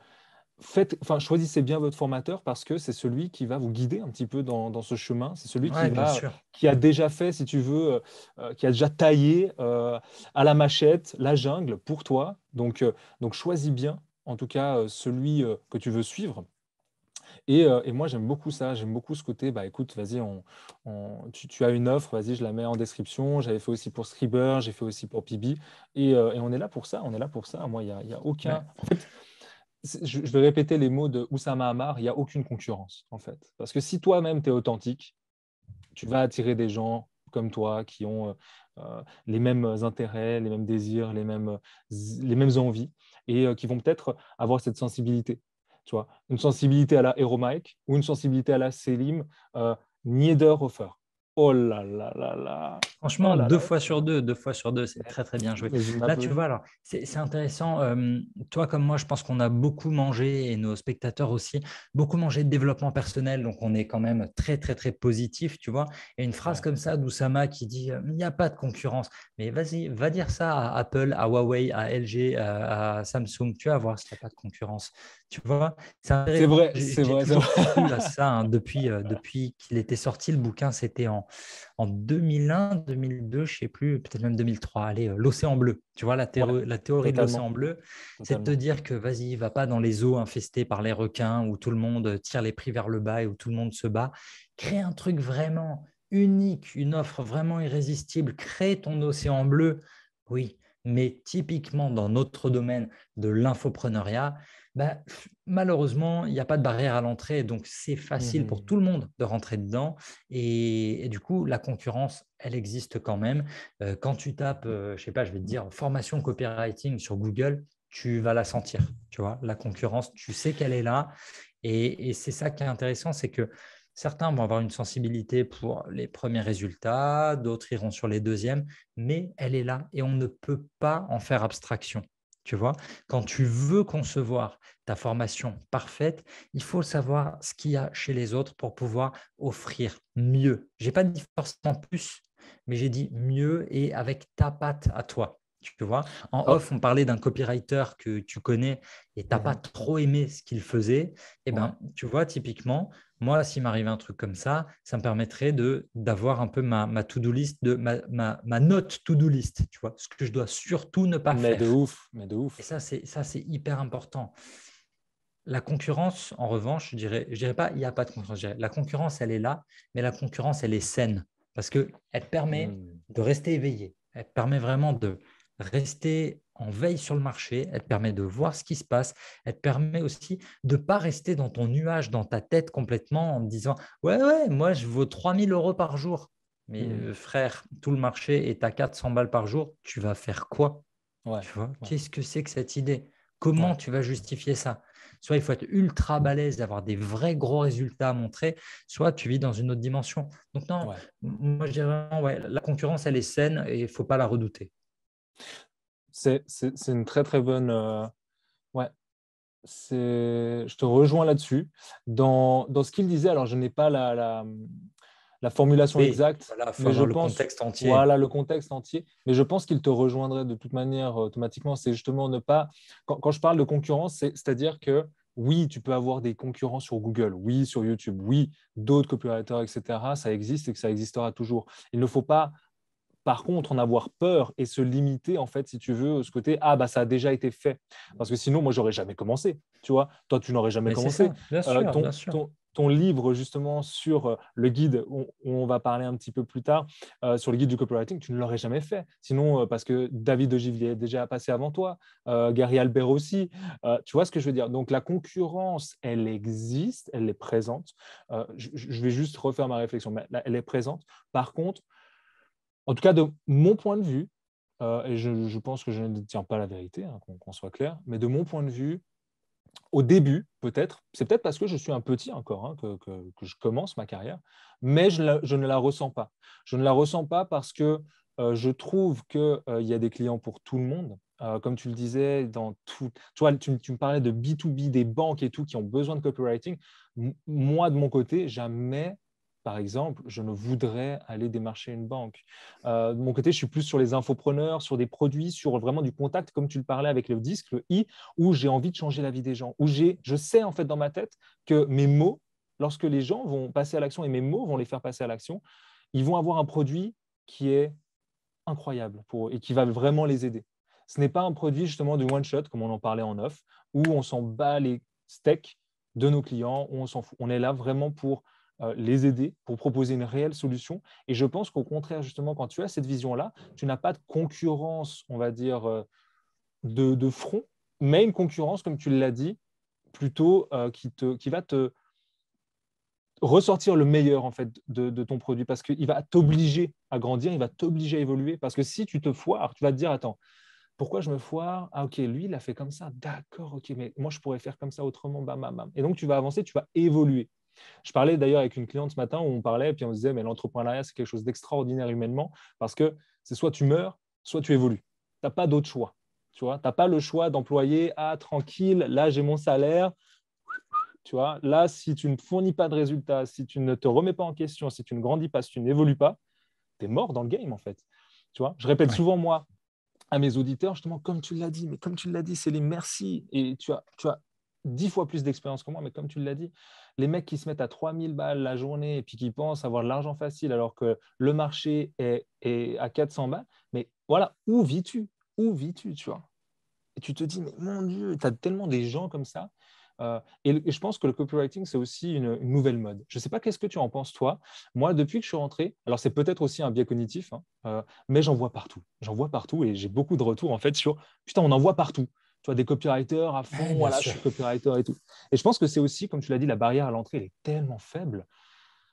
enfin, choisissez bien votre formateur parce que c'est celui qui va vous guider un petit peu dans, ce chemin. C'est celui qui, va, euh, qui, a déjà fait, si tu veux, euh, qui a déjà taillé à la machette la jungle pour toi. Donc, donc choisis bien, en tout cas, celui que tu veux suivre. Euh, et, moi, j'aime beaucoup ça. J'aime beaucoup ce côté, bah écoute, vas-y, tu, as une offre, vas-y, je la mets en description. J'avais fait aussi pour Scriber, j'ai fait aussi pour Pibi euh, Et, on est là pour ça. On est là pour ça. Moi, il n'y a, a, aucun. En fait, je, vais répéter les mots de Oussama Hamar, il n'y a aucune concurrence, en fait. Parce que si toi-même, tu es authentique, tu vas attirer des gens comme toi qui ont euh, les mêmes intérêts, les mêmes désirs, les mêmes, les mêmes envies, et qui vont peut-être avoir cette sensibilité tu une sensibilité à la aeromike ou une sensibilité à la Selim euh, Niederhofer. Oh là là là là. Franchement, oh deux fois sur deux, deux fois sur deux, c'est très très bien joué. Là, tu vois, alors c'est intéressant. Euh, toi comme moi, je pense qu'on a beaucoup mangé et nos spectateurs aussi beaucoup mangé de développement personnel, donc on est quand même très très très positif, tu vois. Et une phrase comme ça d'Oussama qui dit euh, il n'y a pas de concurrence, mais vas-y, va dire ça à Apple, à Huawei, à LG, euh, à, Samsung, tu vas voir s'il n'y a pas de concurrence. Tu vois, c'est vrai, c'est vrai. ça, hein, depuis depuis qu'il était sorti, le bouquin, c'était en en, 2001, 2002, je ne sais plus, peut-être même 2003, allez, euh, l'océan bleu. Tu vois, la, théorie de l'océan bleu, c'est de te dire que vas-y, va pas dans les eaux infestées par les requins où tout le monde tire les prix vers le bas et où tout le monde se bat. Crée un truc vraiment unique, une offre vraiment irrésistible. Crée ton océan bleu. Oui, mais typiquement dans notre domaine de l'infopreneuriat, bah, malheureusement, il n'y a pas de barrière à l'entrée, donc c'est facile pour mmh. tout le monde de rentrer dedans. Et, du coup, la concurrence, elle existe quand même. Euh, quand tu tapes, je euh, je sais pas, je vais te dire, formation copywriting sur Google, tu vas la sentir. Tu vois, la concurrence, tu sais qu'elle est là. Et, et c'est ça qui est intéressant, c'est que certains vont avoir une sensibilité pour les premiers résultats, d'autres iront sur les deuxièmes, mais elle est là et on ne peut pas en faire abstraction. Tu vois, quand tu veux concevoir ta formation parfaite, il faut savoir ce qu'il y a chez les autres pour pouvoir offrir mieux. Je n'ai pas dit forcément plus, mais j'ai dit mieux et avec ta patte à toi. Tu vois, en ah. off, on parlait d'un copywriter que tu connais et tu n'as mhm. pas trop aimé ce qu'il faisait. Et eh ben, tu vois, typiquement, moi, s'il m'arrivait un truc comme ça, ça me permettrait de d'avoir un peu ma, ma to-do list, de, ma, ma, note to-do list, tu vois, ce que je dois surtout ne pas faire mais De ouf, mais de ouf. Et ça, c'est ça, c'est hyper important. La concurrence, en revanche, je dirais, je dirais pas, il n'y a pas de concurrence. la concurrence, elle est là, mais la concurrence, elle est saine parce que elle permet hmm. de rester éveillé. Elle permet vraiment de rester en veille sur le marché, elle te permet de voir ce qui se passe, elle te permet aussi de ne pas rester dans ton nuage, dans ta tête complètement en disant Ouais, ouais, moi je vaux 3000 euros par jour. Mais mmh. euh, frère, tout le marché est à 400 balles par jour, tu vas faire quoi Qu'est-ce que c'est que cette idée Comment tu vas justifier ça Soit il faut être ultra balèze, avoir des vrais gros résultats à montrer, soit tu vis dans une autre dimension. Donc non, moi je dirais la concurrence, elle est saine et il ne faut pas la redouter. C'est une très très bonne. Euh, ouais c'est Je te rejoins là-dessus. Dans, dans, ce qu'il disait, alors je n'ai pas la, la, formulation exacte, mais je le pense, contexte entier. Voilà le contexte entier. Mais je pense qu'il te rejoindrait de toute manière euh, automatiquement. C'est justement ne pas. Quand, quand, je parle de concurrence, c'est-à-dire que oui, tu peux avoir des concurrents sur Google, oui, sur YouTube, oui, d'autres copywriters, etc. Ça existe et que ça existera toujours. Il ne faut pas par contre, en avoir peur et se limiter, en fait, si tu veux, ce côté ah bah ça a déjà été fait, parce que sinon moi j'aurais jamais commencé, tu vois. Toi tu n'aurais jamais commencé. Bien euh, ton, livre justement sur euh, le guide, on, va parler un petit peu plus tard, euh, sur le guide du copywriting, tu ne l'aurais jamais fait. Sinon, parce que David Ogilvy est déjà passé avant toi, Gary Albert aussi. tu vois ce que je veux dire Donc la concurrence, elle existe, elle est présente. je, vais juste refaire ma réflexion, mais elle est présente. Par contre, en tout cas, de mon point de vue, euh, et je, pense que je ne tiens pas la vérité, hein, qu'on soit clair, mais de mon point de vue, au début, peut-être, c'est peut-être parce que je suis un petit encore, hein, que, je commence ma carrière, mais je, ne la ressens pas. Je ne la ressens pas parce que euh, je trouve qu'il euh, il y a des clients pour tout le monde. comme tu le disais, dans tout, tu, tu, me parlais de B2B, des banques et tout, qui ont besoin de copywriting. moi, de mon côté, jamais par exemple, je ne voudrais aller démarcher une banque. Euh, de mon côté, je suis plus sur les infopreneurs, sur des produits, sur vraiment du contact, comme tu le parlais avec le disque, le i, où j'ai envie de changer la vie des gens, où j'ai, je sais en fait dans ma tête que mes mots, lorsque les gens vont passer à l'action et mes mots vont les faire passer à l'action, ils vont avoir un produit qui est incroyable pour et qui va vraiment les aider. Ce n'est pas un produit justement du one shot, comme on en parlait en off, où on s'en bat les steaks de nos clients, où on On est là vraiment pour euh, les aider pour proposer une réelle solution. Et je pense qu'au contraire, justement, quand tu as cette vision-là, tu n'as pas de concurrence, on va dire, euh, de, front, mais une concurrence, comme tu l'as dit, plutôt euh, qui, va te ressortir le meilleur en fait de, ton produit parce qu'il va t'obliger à grandir, il va t'obliger à évoluer parce que si tu te foires, tu vas te dire attends, pourquoi je me foire Ah ok, lui il a fait comme ça, d'accord, ok, mais moi je pourrais faire comme ça autrement, bam, bam, bam. Et donc tu vas avancer, tu vas évoluer. Je parlais d'ailleurs avec une cliente ce matin où on parlait, puis on disait, mais l'entrepreneuriat, c'est quelque chose d'extraordinaire humainement, parce que c'est soit tu meurs, soit tu évolues. Tu n'as pas d'autre choix. Tu n'as pas le choix d'employer, ah, tranquille, là, j'ai mon salaire. Tu là, si tu ne fournis pas de résultats, si tu ne te remets pas en question, si tu ne grandis pas, si tu n'évolues pas, tu es mort dans le game, en fait. Tu je répète souvent, moi, à mes auditeurs, justement, comme tu l'as dit, mais comme tu l'as dit, c'est les merci. Et tu as, tu as dix fois plus d'expérience que moi, mais comme tu l'as dit, les mecs qui se mettent à 3000 balles la journée et puis qui pensent avoir de l'argent facile alors que le marché est, à 400 balles, mais voilà, où vis-tu Où vis-tu, tu vois Et tu te dis, mais mon Dieu, tu as tellement des gens comme ça. Euh, et, je pense que le copywriting, c'est aussi une, nouvelle mode. Je ne sais pas qu'est-ce que tu en penses, toi. Moi, depuis que je suis rentré, alors c'est peut-être aussi un biais cognitif, hein, euh, mais j'en vois partout. J'en vois partout et j'ai beaucoup de retours en fait sur putain, on en voit partout tu vois, des copywriters à fond, voilà, je suis copywriter et tout. Et je pense que c'est aussi, comme tu l'as dit, la barrière à l'entrée, elle est tellement faible,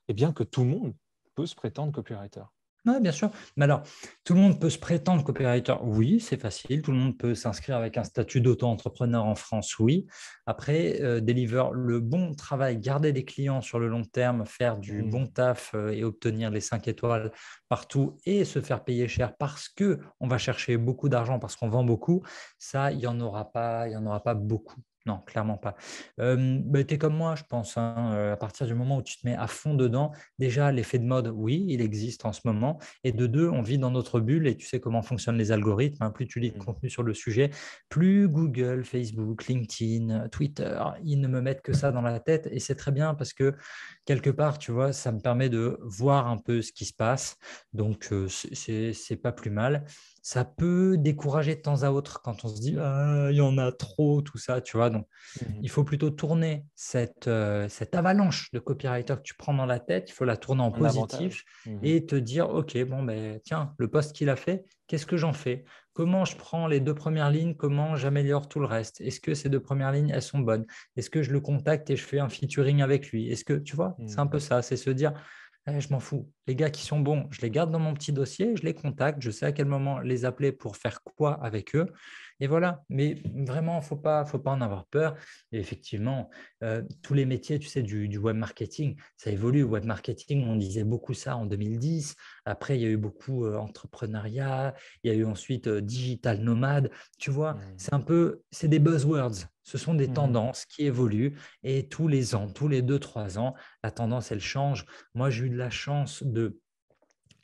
et eh bien que tout le monde peut se prétendre copywriter. Oui, bien sûr. Mais alors, tout le monde peut se prétendre qu'opérateur, oui, c'est facile. Tout le monde peut s'inscrire avec un statut d'auto-entrepreneur en France, oui. Après, délivrer euh, deliver le bon travail, garder des clients sur le long terme, faire du mmh. bon taf euh, et obtenir les 5 étoiles partout et se faire payer cher parce que on va chercher beaucoup d'argent, parce qu'on vend beaucoup, ça, il n'y en aura pas, il y en aura pas beaucoup. Non, clairement pas. Bah, tu es comme moi, je pense. Hein, à partir du moment où tu te mets à fond dedans, déjà, l'effet de mode, oui, il existe en ce moment. Et de deux, on vit dans notre bulle et tu sais comment fonctionnent les algorithmes. Hein. plus tu lis de mmh. contenu sur le sujet, plus Google, Facebook, LinkedIn, Twitter, ils ne me mettent que ça dans la tête. Et c'est très bien parce que quelque part, tu vois, ça me permet de voir un peu ce qui se passe. Donc, euh, c'est pas plus mal. Ça peut décourager de temps à autre quand on se dit, ah, il y en a trop, tout ça, tu vois. Donc, mmh il faut plutôt tourner cette, euh, avalanche de copywriter que tu prends dans la tête, il faut la tourner en, positif mmh et te dire, OK, bon, ben, tiens, le poste qu'il a fait, qu'est-ce que j'en fais comment je prends les deux premières lignes, comment j'améliore tout le reste. Est-ce que ces deux premières lignes, elles sont bonnes Est-ce que je le contacte et je fais un featuring avec lui Est-ce que, tu vois, c'est un mmh. peu ça, c'est se dire, eh, je m'en fous, les gars qui sont bons, je les garde dans mon petit dossier, je les contacte, je sais à quel moment les appeler pour faire quoi avec eux. Et voilà, mais vraiment, il faut ne pas, faut pas en avoir peur. effectivement, euh, tous les métiers, tu sais, du, web marketing, ça évolue. Web marketing, on disait beaucoup ça en 2010. Après, il y a eu beaucoup euh, entrepreneuriat, il y a eu ensuite euh, digital nomade. Tu vois, mmh. c'est un peu, c'est des buzzwords. Ce sont des mmh. tendances qui évoluent et tous les ans, tous les deux, trois ans, la tendance, elle change. Moi, j'ai eu de la chance de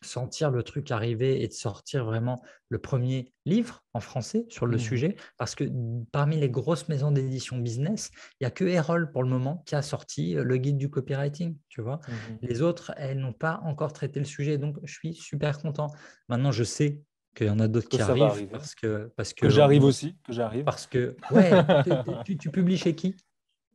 sentir le truc arriver et de sortir vraiment le premier livre en français sur le mmh. sujet, parce que parmi les grosses maisons d'édition business, il n'y a que Errol pour le moment qui a sorti euh, le guide du copywriting, tu vois. Mmh. Les autres, elles n'ont pas encore traité le sujet, donc je suis super content. Maintenant, je sais qu'il y en a d'autres qui arrivent parce que parce que, j'arrive aussi que j'arrive parce que tu, publies chez qui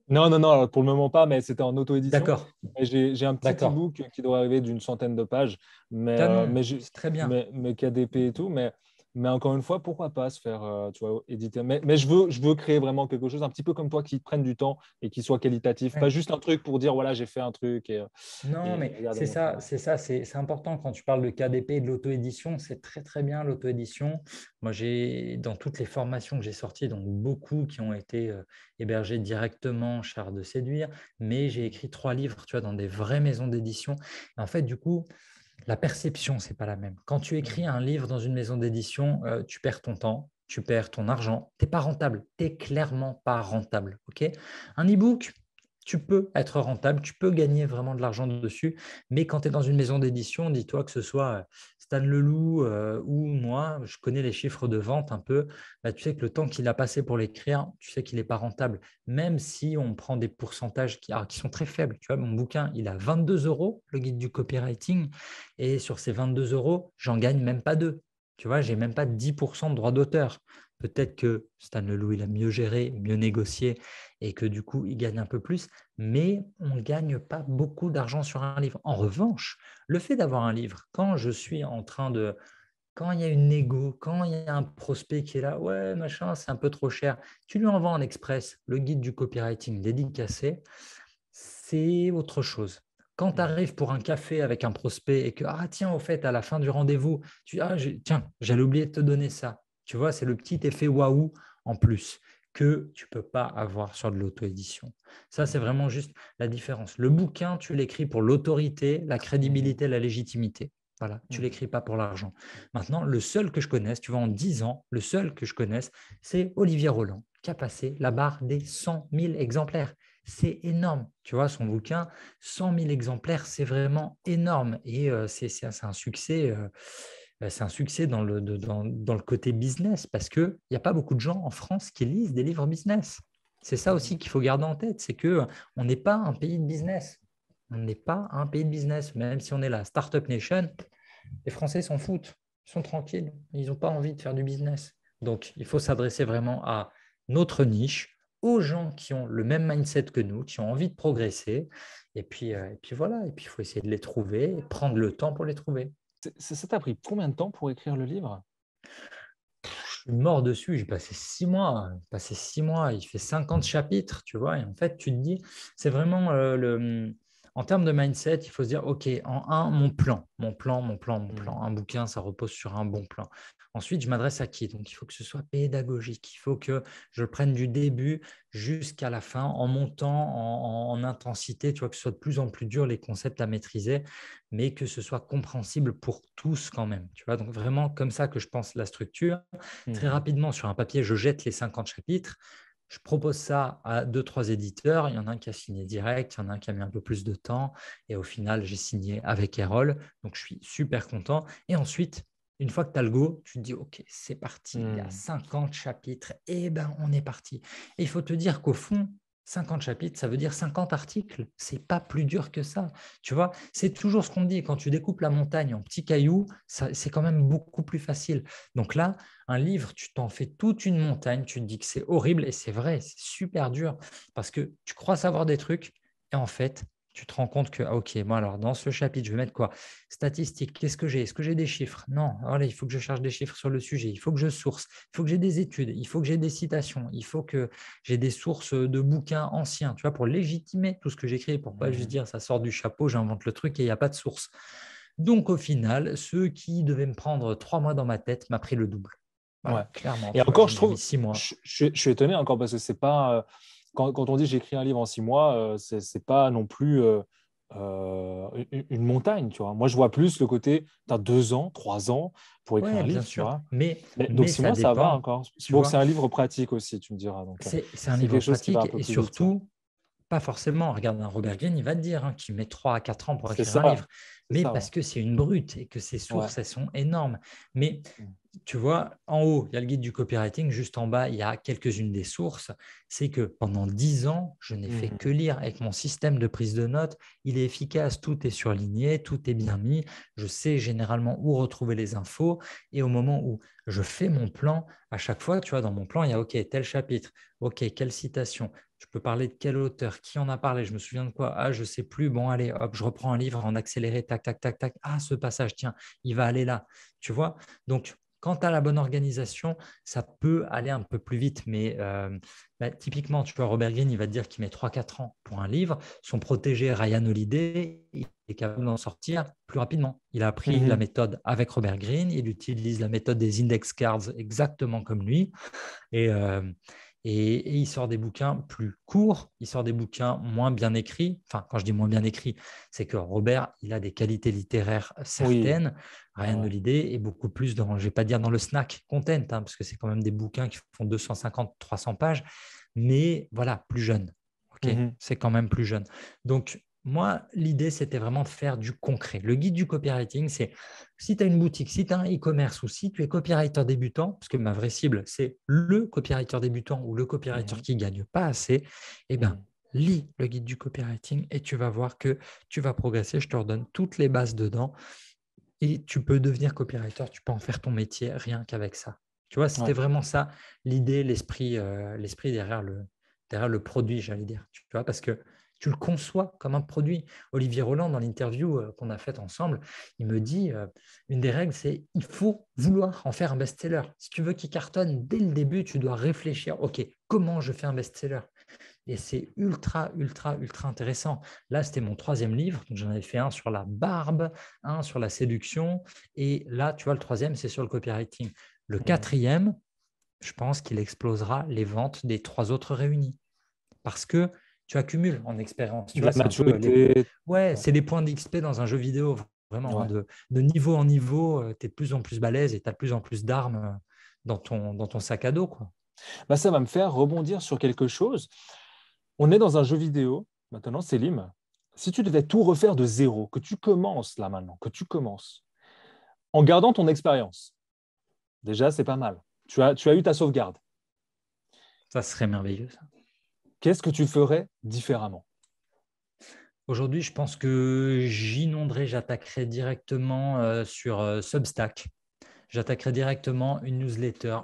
non, non, non, pour le moment pas, mais c'était en auto-édition. D'accord. J'ai un petit book qui doit arriver d'une centaine de pages. Mais, euh, mais c'est très bien. Mais, mais, KDP et tout, mais mais encore une fois, pourquoi pas se faire euh, tu vois, éditer mais, je, veux, je veux créer vraiment quelque chose, un petit peu comme toi, qui prenne du temps et qui soit qualitatif. Pas juste un truc pour dire, voilà, j'ai fait un truc. Et, euh, non, mais c'est ça, c'est ça, c'est important quand tu parles de KDP et de l'auto-édition. C'est très, très bien l'auto-édition. Moi, j'ai, dans toutes les formations que j'ai sorties, donc beaucoup qui ont été hébergés euh, hébergées directement chez de Séduire, mais j'ai écrit trois livres, tu vois, dans des vraies maisons d'édition. En fait, du coup, la perception, c'est pas la même. Quand tu mmh. écris un livre dans une maison d'édition, euh, tu perds ton temps, tu perds ton argent, tu n'es pas rentable, tu n'es clairement pas rentable. un e-book, tu peux être rentable, tu peux gagner vraiment de l'argent dessus, mais quand tu es dans une maison d'édition, dis-toi que ce soit euh, Stan Leloup euh, ou moi, je connais les chiffres de vente un peu, bah, tu sais que le temps qu'il a passé pour l'écrire, tu sais qu'il n'est pas rentable, même si on prend des pourcentages qui, sont très faibles. Tu vois, mon bouquin, il a 22 euros, le guide du copywriting, et sur ces 22 euros, j'en gagne même pas deux. Tu vois, j'ai même pas 10% de droit d'auteur. Peut-être que Stan Leloup, il a mieux géré, mieux négocié et que du coup, il gagne un peu plus, mais on ne gagne pas beaucoup d'argent sur un livre. En revanche, le fait d'avoir un livre, quand je suis en train de, quand il y a une ego, quand il y a un prospect qui est là, ouais, machin, c'est un peu trop cher, tu lui envoies en express le guide du copywriting dédicacé, c'est autre chose. Quand tu arrives pour un café avec un prospect et que, ah tiens, au fait, à la fin du rendez-vous, tu ah, tiens, j'allais oublier de te donner ça. Tu vois, c'est le petit effet waouh en plus que tu peux pas avoir sur de l'auto-édition. Ça, c'est vraiment juste la différence. Le bouquin, tu l'écris pour l'autorité, la crédibilité, la légitimité. Voilà, tu mm. l'écris pas pour l'argent. Maintenant, le seul que je connaisse, tu vois, en 10 ans, le seul que je connaisse, c'est Olivier Roland, qui a passé la barre des 100 000 exemplaires. C'est énorme. Tu vois, son bouquin, 100 000 exemplaires, c'est vraiment énorme. Et euh, c'est un succès. Euh, euh, c'est un succès dans le, côté business parce qu'il n'y a pas beaucoup de gens en France qui lisent des livres business. C'est ça aussi qu'il faut garder en tête, c'est qu'on n'est pas un pays de business. On n'est pas un pays de business, même si on est la Startup Nation, les Français s'en foutent, ils sont tranquilles, ils n'ont pas envie de faire du business. Donc, il faut s'adresser vraiment à notre niche, aux gens qui ont le même mindset que nous, qui ont envie de progresser. Et puis, euh, et puis voilà, et puis il faut essayer de les trouver, prendre le temps pour les trouver. Ça t'a pris combien de temps pour écrire le livre je suis mort dessus, j'ai passé six mois, passé six mois, il fait 50 chapitres, tu vois, et en fait, tu te dis, c'est vraiment euh, le, mm, en termes de mindset, il faut se dire, OK, en un, mon plan, mon plan, mon plan, mon mmh. plan. Un bouquin, ça repose sur un bon plan. Ensuite, je m'adresse à qui Donc, il faut que ce soit pédagogique. Il faut que je prenne du début jusqu'à la fin, en montant en, intensité, tu vois, que ce soit de plus en plus dur les concepts à maîtriser, mais que ce soit compréhensible pour tous quand même. Tu vois, donc vraiment comme ça que je pense la structure. Très mmh. rapidement, sur un papier, je jette les 50 chapitres. Je propose ça à deux, trois éditeurs. Il y en a un qui a signé direct, il y en a un qui a mis un peu plus de temps. Et au final, j'ai signé avec Erol. Donc, je suis super content. Et ensuite, une fois que tu as le go, tu te dis, OK, c'est parti, il y a 50 hmm. chapitres, et eh ben on est parti. il faut te dire qu'au fond, 50 chapitres, ça veut dire 50 articles. C'est pas plus dur que ça. Tu vois, c'est toujours ce qu'on dit. Quand tu découpes la montagne en petits cailloux, c'est quand même beaucoup plus facile. Donc là, un livre, tu t'en fais toute une montagne, tu te dis que c'est horrible et c'est vrai, c'est super dur parce que tu crois savoir des trucs et en fait, tu te rends compte que, ah, ok, moi, alors, dans ce chapitre, je vais mettre quoi Statistiques, qu'est-ce que j'ai Est-ce que j'ai des chiffres Non, il faut que je cherche des chiffres sur le sujet, il faut que je source, il faut que j'ai des études, il faut que j'ai des citations, il faut que j'ai des sources de bouquins anciens, tu vois, pour légitimer tout ce que j'écris, pour pas juste mmh. dire, ça sort du chapeau, j'invente le truc et il n'y a pas de source. Donc, au final, ce qui devait me prendre trois mois dans ma tête m'a pris le double. ouais. clairement. Et encore, je trouve, six mois. Je, suis étonné encore parce que c'est pas. Euh, quand, on dit j'écris un livre en six mois, euh, ce c'est pas non plus euh, euh, une, montagne, tu vois. Moi, je vois plus le côté, tu as deux ans, trois ans pour écrire un livre, tu Mais, donc, six mois, ça va encore. Donc, c'est un livre pratique aussi, tu me diras. C'est un livre pratique et surtout, pas forcément. Regarde, un Robert Greene, il va te dire hein, qu'il met 3 à 4 ans pour écrire un livre, mais parce que c'est une brute et que ses sources, elles sont énormes. Mais mm. tu vois, en haut, il y a le guide du copywriting, juste en bas, il y a quelques-unes des sources. C'est que pendant 10 ans, je n'ai fait mm. que lire avec mon système de prise de notes. Il est efficace, tout est surligné, tout est bien mis. Je sais généralement où retrouver les infos. Et au moment où je fais mon plan, à chaque fois, tu vois, dans mon plan, il y a OK, tel chapitre, OK, quelle citation, je peux parler de quel auteur, qui en a parlé, je me souviens de quoi, ah, je sais plus, bon, allez, hop, je reprends un livre en accéléré, tac, tac, tac, tac, ah, ce passage, tiens, il va aller là, tu vois. Donc, quant à la bonne organisation, ça peut aller un peu plus vite, mais euh, bah, typiquement, tu vois, Robert Greene, il va te dire qu'il met 3-4 ans pour un livre. Son protégé, Ryan Holiday, il est capable d'en sortir plus rapidement. Il a appris mmh la méthode avec Robert Greene, il utilise la méthode des index cards exactement comme lui. Et, euh, et, il sort des bouquins plus courts, il sort des bouquins moins bien écrits. Enfin, quand je dis moins bien écrits, c'est que Robert, il a des qualités littéraires certaines. rien ah de l'idée et beaucoup plus dans, je vais pas dire dans le snack content, hein, parce que c'est quand même des bouquins qui font 250, 300 pages, mais voilà, plus jeune. Ok, mhm. C'est quand même plus jeune. Donc, moi, l'idée, c'était vraiment de faire du concret. Le guide du copywriting, c'est si tu as une boutique, si tu as un e-commerce ou si tu es copywriter débutant, parce que ma vraie cible, c'est le copywriter débutant ou le copywriter mmh qui gagne pas assez, eh bien, mmh. lis le guide du copywriting et tu vas voir que tu vas progresser. Je te redonne toutes les bases dedans. Et tu peux devenir copywriter, tu peux en faire ton métier rien qu'avec ça. Tu vois, c'était vraiment ça l'idée, l'esprit, euh, l'esprit derrière le, derrière le produit, j'allais dire. Tu vois, parce que tu le conçois comme un produit. Olivier Roland, dans l'interview euh, qu'on a faite ensemble, il me dit, euh, une des règles, c'est il faut vouloir en faire un best-seller. Si tu veux qu'il cartonne dès le début, tu dois réfléchir, OK, comment je fais un best-seller et c'est ultra, ultra, ultra intéressant. Là, c'était mon troisième livre. J'en avais fait un sur la barbe, un sur la séduction. Et là, tu vois, le troisième, c'est sur le copywriting. Le mmh. quatrième, je pense qu'il explosera les ventes des trois autres réunis. Parce que tu accumules en expérience. Tu Ouais, c'est les points d'XP dans un jeu vidéo, vraiment. Hein, de, niveau en niveau, euh, tu es de plus en plus balèze et tu as de plus en plus d'armes euh, dans ton, dans ton sac à dos. Quoi. Bah, ça va me faire rebondir sur quelque chose. On est dans un jeu vidéo, maintenant, Célim. Si tu devais tout refaire de zéro, que tu commences là maintenant, que tu commences, en gardant ton expérience, déjà, c'est pas mal. Tu as, tu as eu ta sauvegarde. Ça serait merveilleux, ça. Qu'est-ce que tu ferais différemment Aujourd'hui, je pense que j'inonderai, j'attaquerai directement euh, sur euh, Substack. J'attaquerai directement une newsletter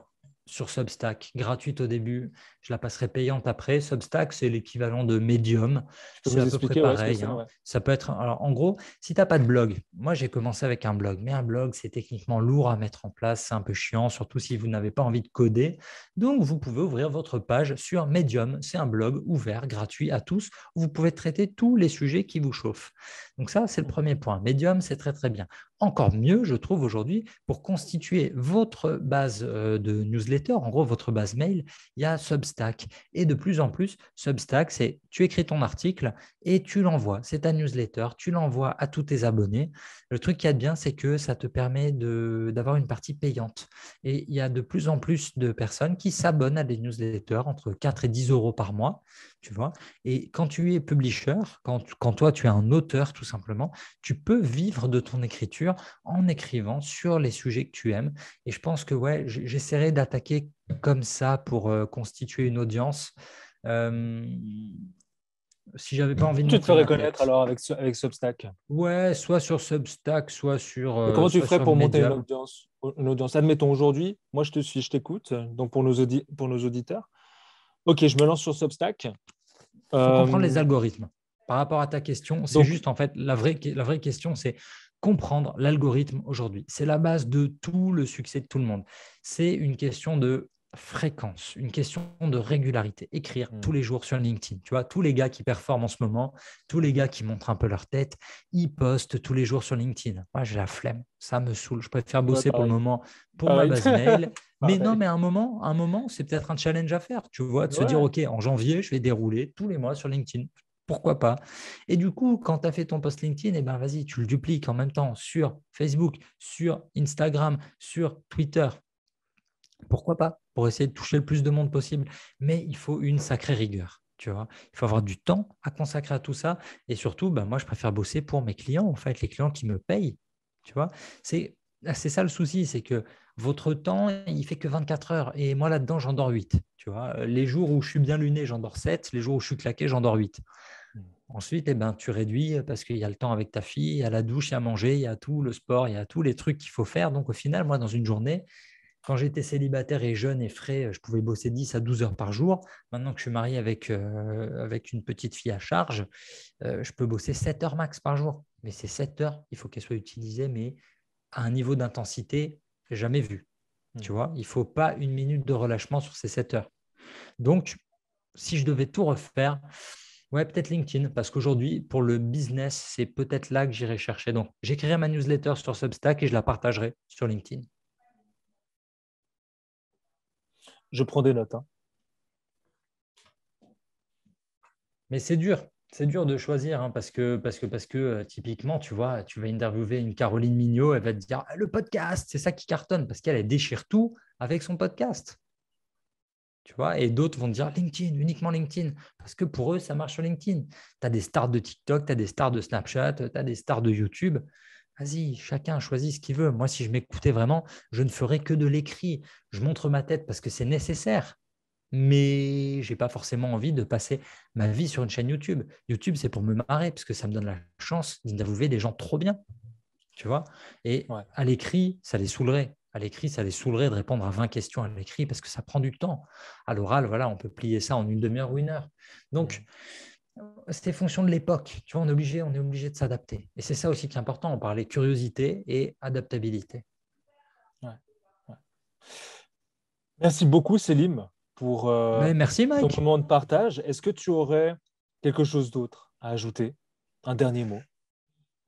sur Substack, gratuite au début. Je la passerai payante après. Substack, c'est l'équivalent de Medium. C'est à peu près pareil. Hein. Ça peut être. en gros, si tu n'as pas de blog, moi j'ai commencé avec un blog, mais un blog, c'est techniquement lourd à mettre en place, c'est un peu chiant, surtout si vous n'avez pas envie de coder. Donc, vous pouvez ouvrir votre page sur Medium. C'est un blog ouvert, gratuit à tous. vous pouvez traiter tous les sujets qui vous chauffent. Donc, ça, c'est le premier point. Medium, c'est très, très bien encore mieux, je trouve, aujourd'hui, pour constituer votre base euh, de newsletter, en gros, votre base mail, il y a Substack. Et de plus en plus, Substack, c'est tu écris ton article et tu l'envoies. C'est ta newsletter, tu l'envoies à tous tes abonnés. Le truc qui y a de bien, c'est que ça te permet d'avoir une partie payante. Et il y a de plus en plus de personnes qui s'abonnent à des newsletters entre 4 et 10 euros par mois, tu vois. Et quand tu es publisher, quand, quand toi, tu es un auteur, tout simplement, tu peux vivre de ton écriture en écrivant sur les sujets que tu aimes. Et je pense que ouais, j'essaierai d'attaquer comme ça pour euh, constituer une audience. Euh, si j'avais pas envie de tu te ferais connaître alors avec, avec Substack ouais soit sur Substack soit sur euh, comment tu ferais pour monter une audience, admettons aujourd'hui moi je te suis je t'écoute donc pour nos, pour nos auditeurs ok je me lance sur Substack faut comprendre les algorithmes par rapport à ta question c'est juste en fait la vraie, la vraie question c'est comprendre l'algorithme aujourd'hui. C'est la base de tout le succès de tout le monde. C'est une question de fréquence, une question de régularité. Écrire mm. tous les jours sur LinkedIn. Tu vois, tous les gars qui performent en ce moment, tous les gars qui montrent un peu leur tête, ils postent tous les jours sur LinkedIn. Moi, j'ai la flemme. Ça me saoule. Je préfère bosser pour le moment pour ma base mail. mais non, mais à un moment, un moment, c'est peut-être un challenge à faire. Tu vois, de se dire, OK, en janvier, je vais dérouler tous les mois sur LinkedIn pourquoi pas Et du coup, quand tu as fait ton post LinkedIn, et eh ben vas-y, tu le dupliques en même temps sur Facebook, sur Instagram, sur Twitter. Pourquoi pas Pour essayer de toucher le plus de monde possible. Mais il faut une sacrée rigueur. Tu il faut avoir du temps à consacrer à tout ça. Et surtout, ben moi, je préfère bosser pour mes clients, en fait, les clients qui me payent. Tu vois c'est, ah, ça le souci, c'est que votre temps, il fait que 24 heures. Et moi, là-dedans, j'en dors 8. Tu vois les jours où je suis bien luné, j'en dors 7. Les jours où je suis claqué, j'en dors 8. Ensuite, eh ben, tu réduis parce qu'il y a le temps avec ta fille, il y a la douche, il y a manger, il y a tout le sport, il y a tous les trucs qu'il faut faire. Donc, au final, moi, dans une journée, quand j'étais célibataire et jeune et frais, je pouvais bosser 10 à 12 heures par jour. Maintenant que je suis marié avec, avec une petite fille à charge, je peux bosser 7 heures max par jour. Mais ces 7 heures, il faut qu'elles soient utilisées, mais à un niveau d'intensité jamais vu. Mmh. Tu vois, il ne faut pas une minute de relâchement sur ces 7 heures. Donc, si je devais tout refaire, Ouais, peut-être LinkedIn, parce qu'aujourd'hui, pour le business, c'est peut-être là que j'irai chercher. Donc, j'écrirai ma newsletter sur Substack et je la partagerai sur LinkedIn. Je prends des notes. Hein. Mais c'est dur. C'est dur de choisir hein, parce que, parce que, parce que euh, typiquement, tu vois, tu vas interviewer une Caroline Mignot, elle va te dire ah, le podcast, c'est ça qui cartonne parce qu'elle déchire tout avec son podcast vois, et d'autres vont dire LinkedIn, uniquement LinkedIn, parce que pour eux, ça marche sur LinkedIn. Tu as des stars de TikTok, tu as des stars de Snapchat, tu as des stars de YouTube. Vas-y, chacun choisit ce qu'il veut. Moi, si je m'écoutais vraiment, je ne ferais que de l'écrit. Je montre ma tête parce que c'est nécessaire. Mais je n'ai pas forcément envie de passer ma vie sur une chaîne YouTube. YouTube, c'est pour me marrer, parce que ça me donne la chance d'invouer des gens trop bien. Tu vois Et à l'écrit, ça les saoulerait à l'écrit, ça les saoulerait de répondre à 20 questions à l'écrit parce que ça prend du temps. À l'oral, voilà, on peut plier ça en une demi-heure ou une heure. Donc, c'était fonction de l'époque. Tu vois, on est obligé, on est obligé de s'adapter. Et c'est ça aussi qui est important. On parlait curiosité et adaptabilité. Merci beaucoup, Célim, pour euh, ton moment de partage. Est-ce que tu aurais quelque chose d'autre à ajouter Un dernier mot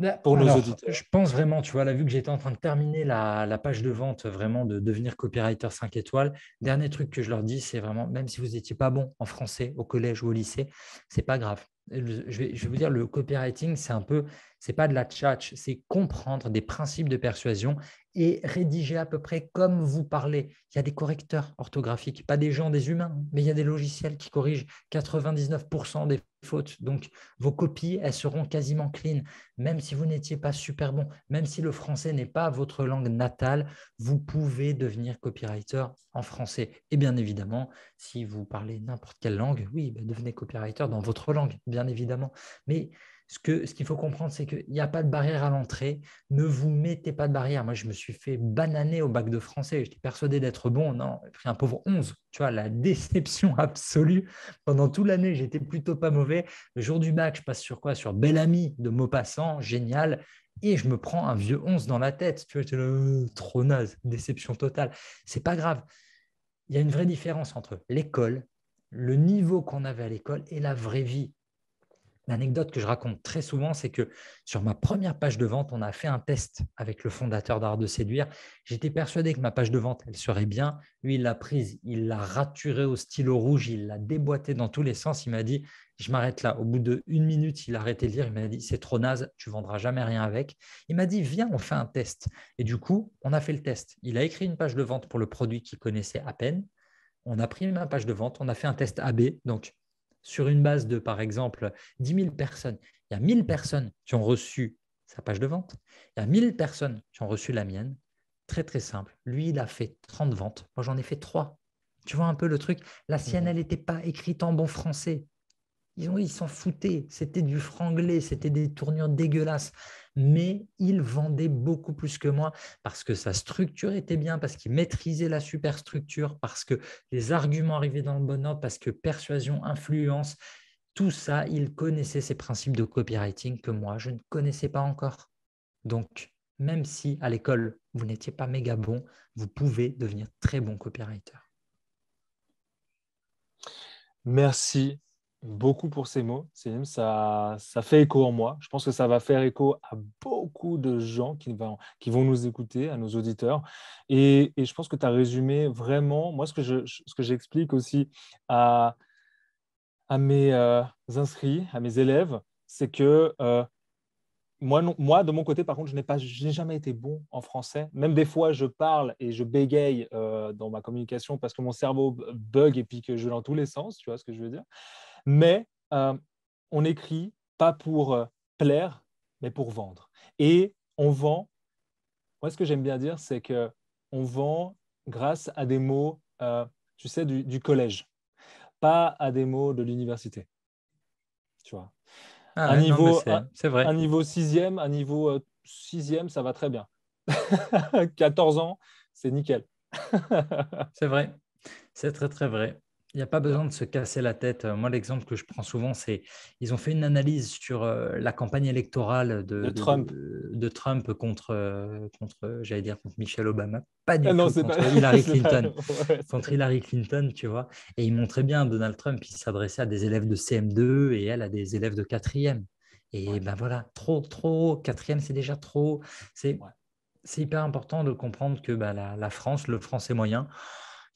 bah, pour nos auditeurs. Je pense vraiment, tu vois, la vu que j'étais en train de terminer la, page de vente euh, vraiment de devenir copywriter 5 étoiles, dernier truc que je leur dis, c'est vraiment, même si vous n'étiez pas bon en français au collège ou au lycée, c'est pas grave. Euh, je vais, vous dire, le copywriting, c'est un peu, c'est pas de la tchatch, c'est comprendre des principes de persuasion et rédiger à peu près comme vous parlez. Il y a des correcteurs orthographiques, pas des gens, des humains, mais il y a des logiciels qui corrigent 99% des fautes. Donc, vos copies, elles seront quasiment clean. Même si vous n'étiez pas super bon, même si le français n'est pas votre langue natale, vous pouvez devenir copywriter en français. Et bien évidemment, si vous parlez n'importe quelle langue, oui, bah, devenez copywriter dans votre langue, bien évidemment. Mais ce qu'il faut comprendre, c'est qu'il n'y a pas de barrière à l'entrée. Ne vous mettez pas de barrière. Moi, je me suis fait bananer au bac de français. J'étais persuadé d'être bon. Non, j'ai pris un pauvre 11. Tu vois, la déception absolue. Pendant toute l'année, j'étais plutôt pas mauvais. Le jour du bac, je passe sur quoi Sur Bel Ami de Maupassant. Génial. Et je me prends un vieux 11 dans la tête. Tu vois, j'étais euh, trop naze. Déception totale. C'est pas grave. Il y a une vraie différence entre l'école, le niveau qu'on avait à l'école et la vraie vie. L'anecdote que je raconte très souvent, c'est que sur ma première page de vente, on a fait un test avec le fondateur d'Art de Séduire. J'étais persuadé que ma page de vente, elle serait bien. Lui, il l'a prise, il l'a raturée au stylo rouge, il l'a déboîtée dans tous les sens. Il m'a dit, je m'arrête là. Au bout de minute, il a arrêté de lire. Il m'a dit, c'est trop naze, tu vendras jamais rien avec. Il m'a dit, viens, on fait un test. Et du coup, on a fait le test. Il a écrit une page de vente pour le produit qu'il connaissait à peine. On a pris ma page de vente, on a fait un test AB, donc sur une base de, par exemple, 10 000 personnes, il y a 1000 personnes qui ont reçu sa page de vente, il y a 1000 personnes qui ont reçu la mienne, très très simple. Lui, il a fait 30 ventes, moi j'en ai fait 3. Tu vois un peu le truc La sienne, mhm. elle n'était pas écrite en bon français. Ils s'en ils foutaient. C'était du franglais, c'était des tournures dégueulasses mais il vendait beaucoup plus que moi parce que sa structure était bien, parce qu'il maîtrisait la superstructure, parce que les arguments arrivaient dans le bon ordre, parce que persuasion, influence, tout ça, il connaissait ces principes de copywriting que moi, je ne connaissais pas encore. Donc, même si à l'école, vous n'étiez pas méga bon, vous pouvez devenir très bon copywriter. Merci beaucoup pour ces mots. Ça, ça fait écho en moi. Je pense que ça va faire écho à beaucoup de gens qui, vont, qui vont nous écouter, à nos auditeurs. Et, et je pense que tu as résumé vraiment, moi, ce que, je, j'explique aussi à, à mes euh, inscrits, à mes élèves, c'est que euh, moi, moi, de mon côté, par contre, je n'ai jamais été bon en français. Même des fois, je parle et je bégaye euh, dans ma communication parce que mon cerveau bug et puis que je vais dans tous les sens, tu vois ce que je veux dire. Mais euh, on écrit pas pour euh, plaire, mais pour vendre. Et on vend, moi ce que j'aime bien dire, c'est que on vend grâce à des mots, euh, tu sais, du, collège, pas à des mots de l'université. Tu vois. Ah un, niveau, vrai. un niveau sixième, un niveau sixième, ça va très bien. 14 ans, c'est nickel. c'est vrai. C'est très, très vrai il n'y a pas besoin de se casser la tête. Euh, moi, l'exemple que je prends souvent, c'est ils ont fait une analyse sur euh, la campagne électorale de, Trump. contre, euh, contre j'allais dire, contre Michelle Obama. Pas du ah tout contre Hillary Clinton. contre Hillary Clinton, tu vois. Et ils montraient bien Donald Trump, qui s'adressait à des élèves de CM2 et elle à des élèves de 4 Et ben voilà, trop, trop. Quatrième, c'est déjà trop. C'est hyper important de comprendre que ben, la, la France, le français moyen,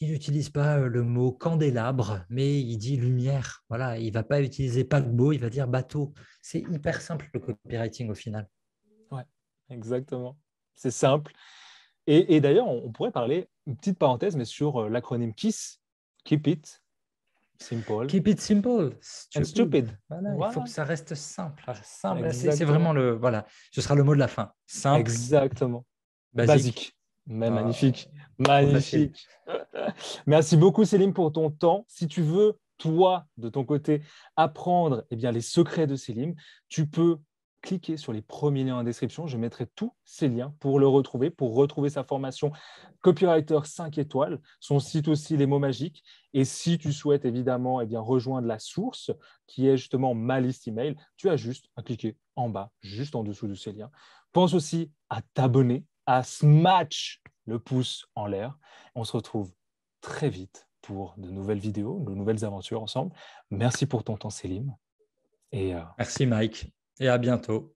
il n'utilise pas euh, le mot candélabre, mais il dit lumière. Voilà, il ne va pas utiliser paquebot, il va dire bateau. C'est hyper simple le copywriting au final. Ouais, exactement. C'est simple. Et, d'ailleurs, on, pourrait parler, une petite parenthèse, mais sur euh, l'acronyme KISS, Keep It Simple. Keep It Simple. Stupid. Il faut que ça reste simple. c'est vraiment le. Voilà, ce sera le mot de la fin. Simple. Exactement. Basique. Ah. magnifique, magnifique. Merci beaucoup Céline pour ton temps. Si tu veux, toi, de ton côté, apprendre eh bien, les secrets de Céline, tu peux cliquer sur les premiers liens en description. Je mettrai tous ces liens pour le retrouver, pour retrouver sa formation Copywriter 5 étoiles, son site aussi Les mots magiques. Et si tu souhaites évidemment eh bien, rejoindre la source, qui est justement ma liste email, tu as juste à cliquer en bas, juste en dessous de ces liens. Pense aussi à t'abonner à smash le pouce en l'air. On se retrouve très vite pour de nouvelles vidéos, de nouvelles aventures ensemble. Merci pour ton temps, Célim. Et euh, Merci, Mike. Et à bientôt.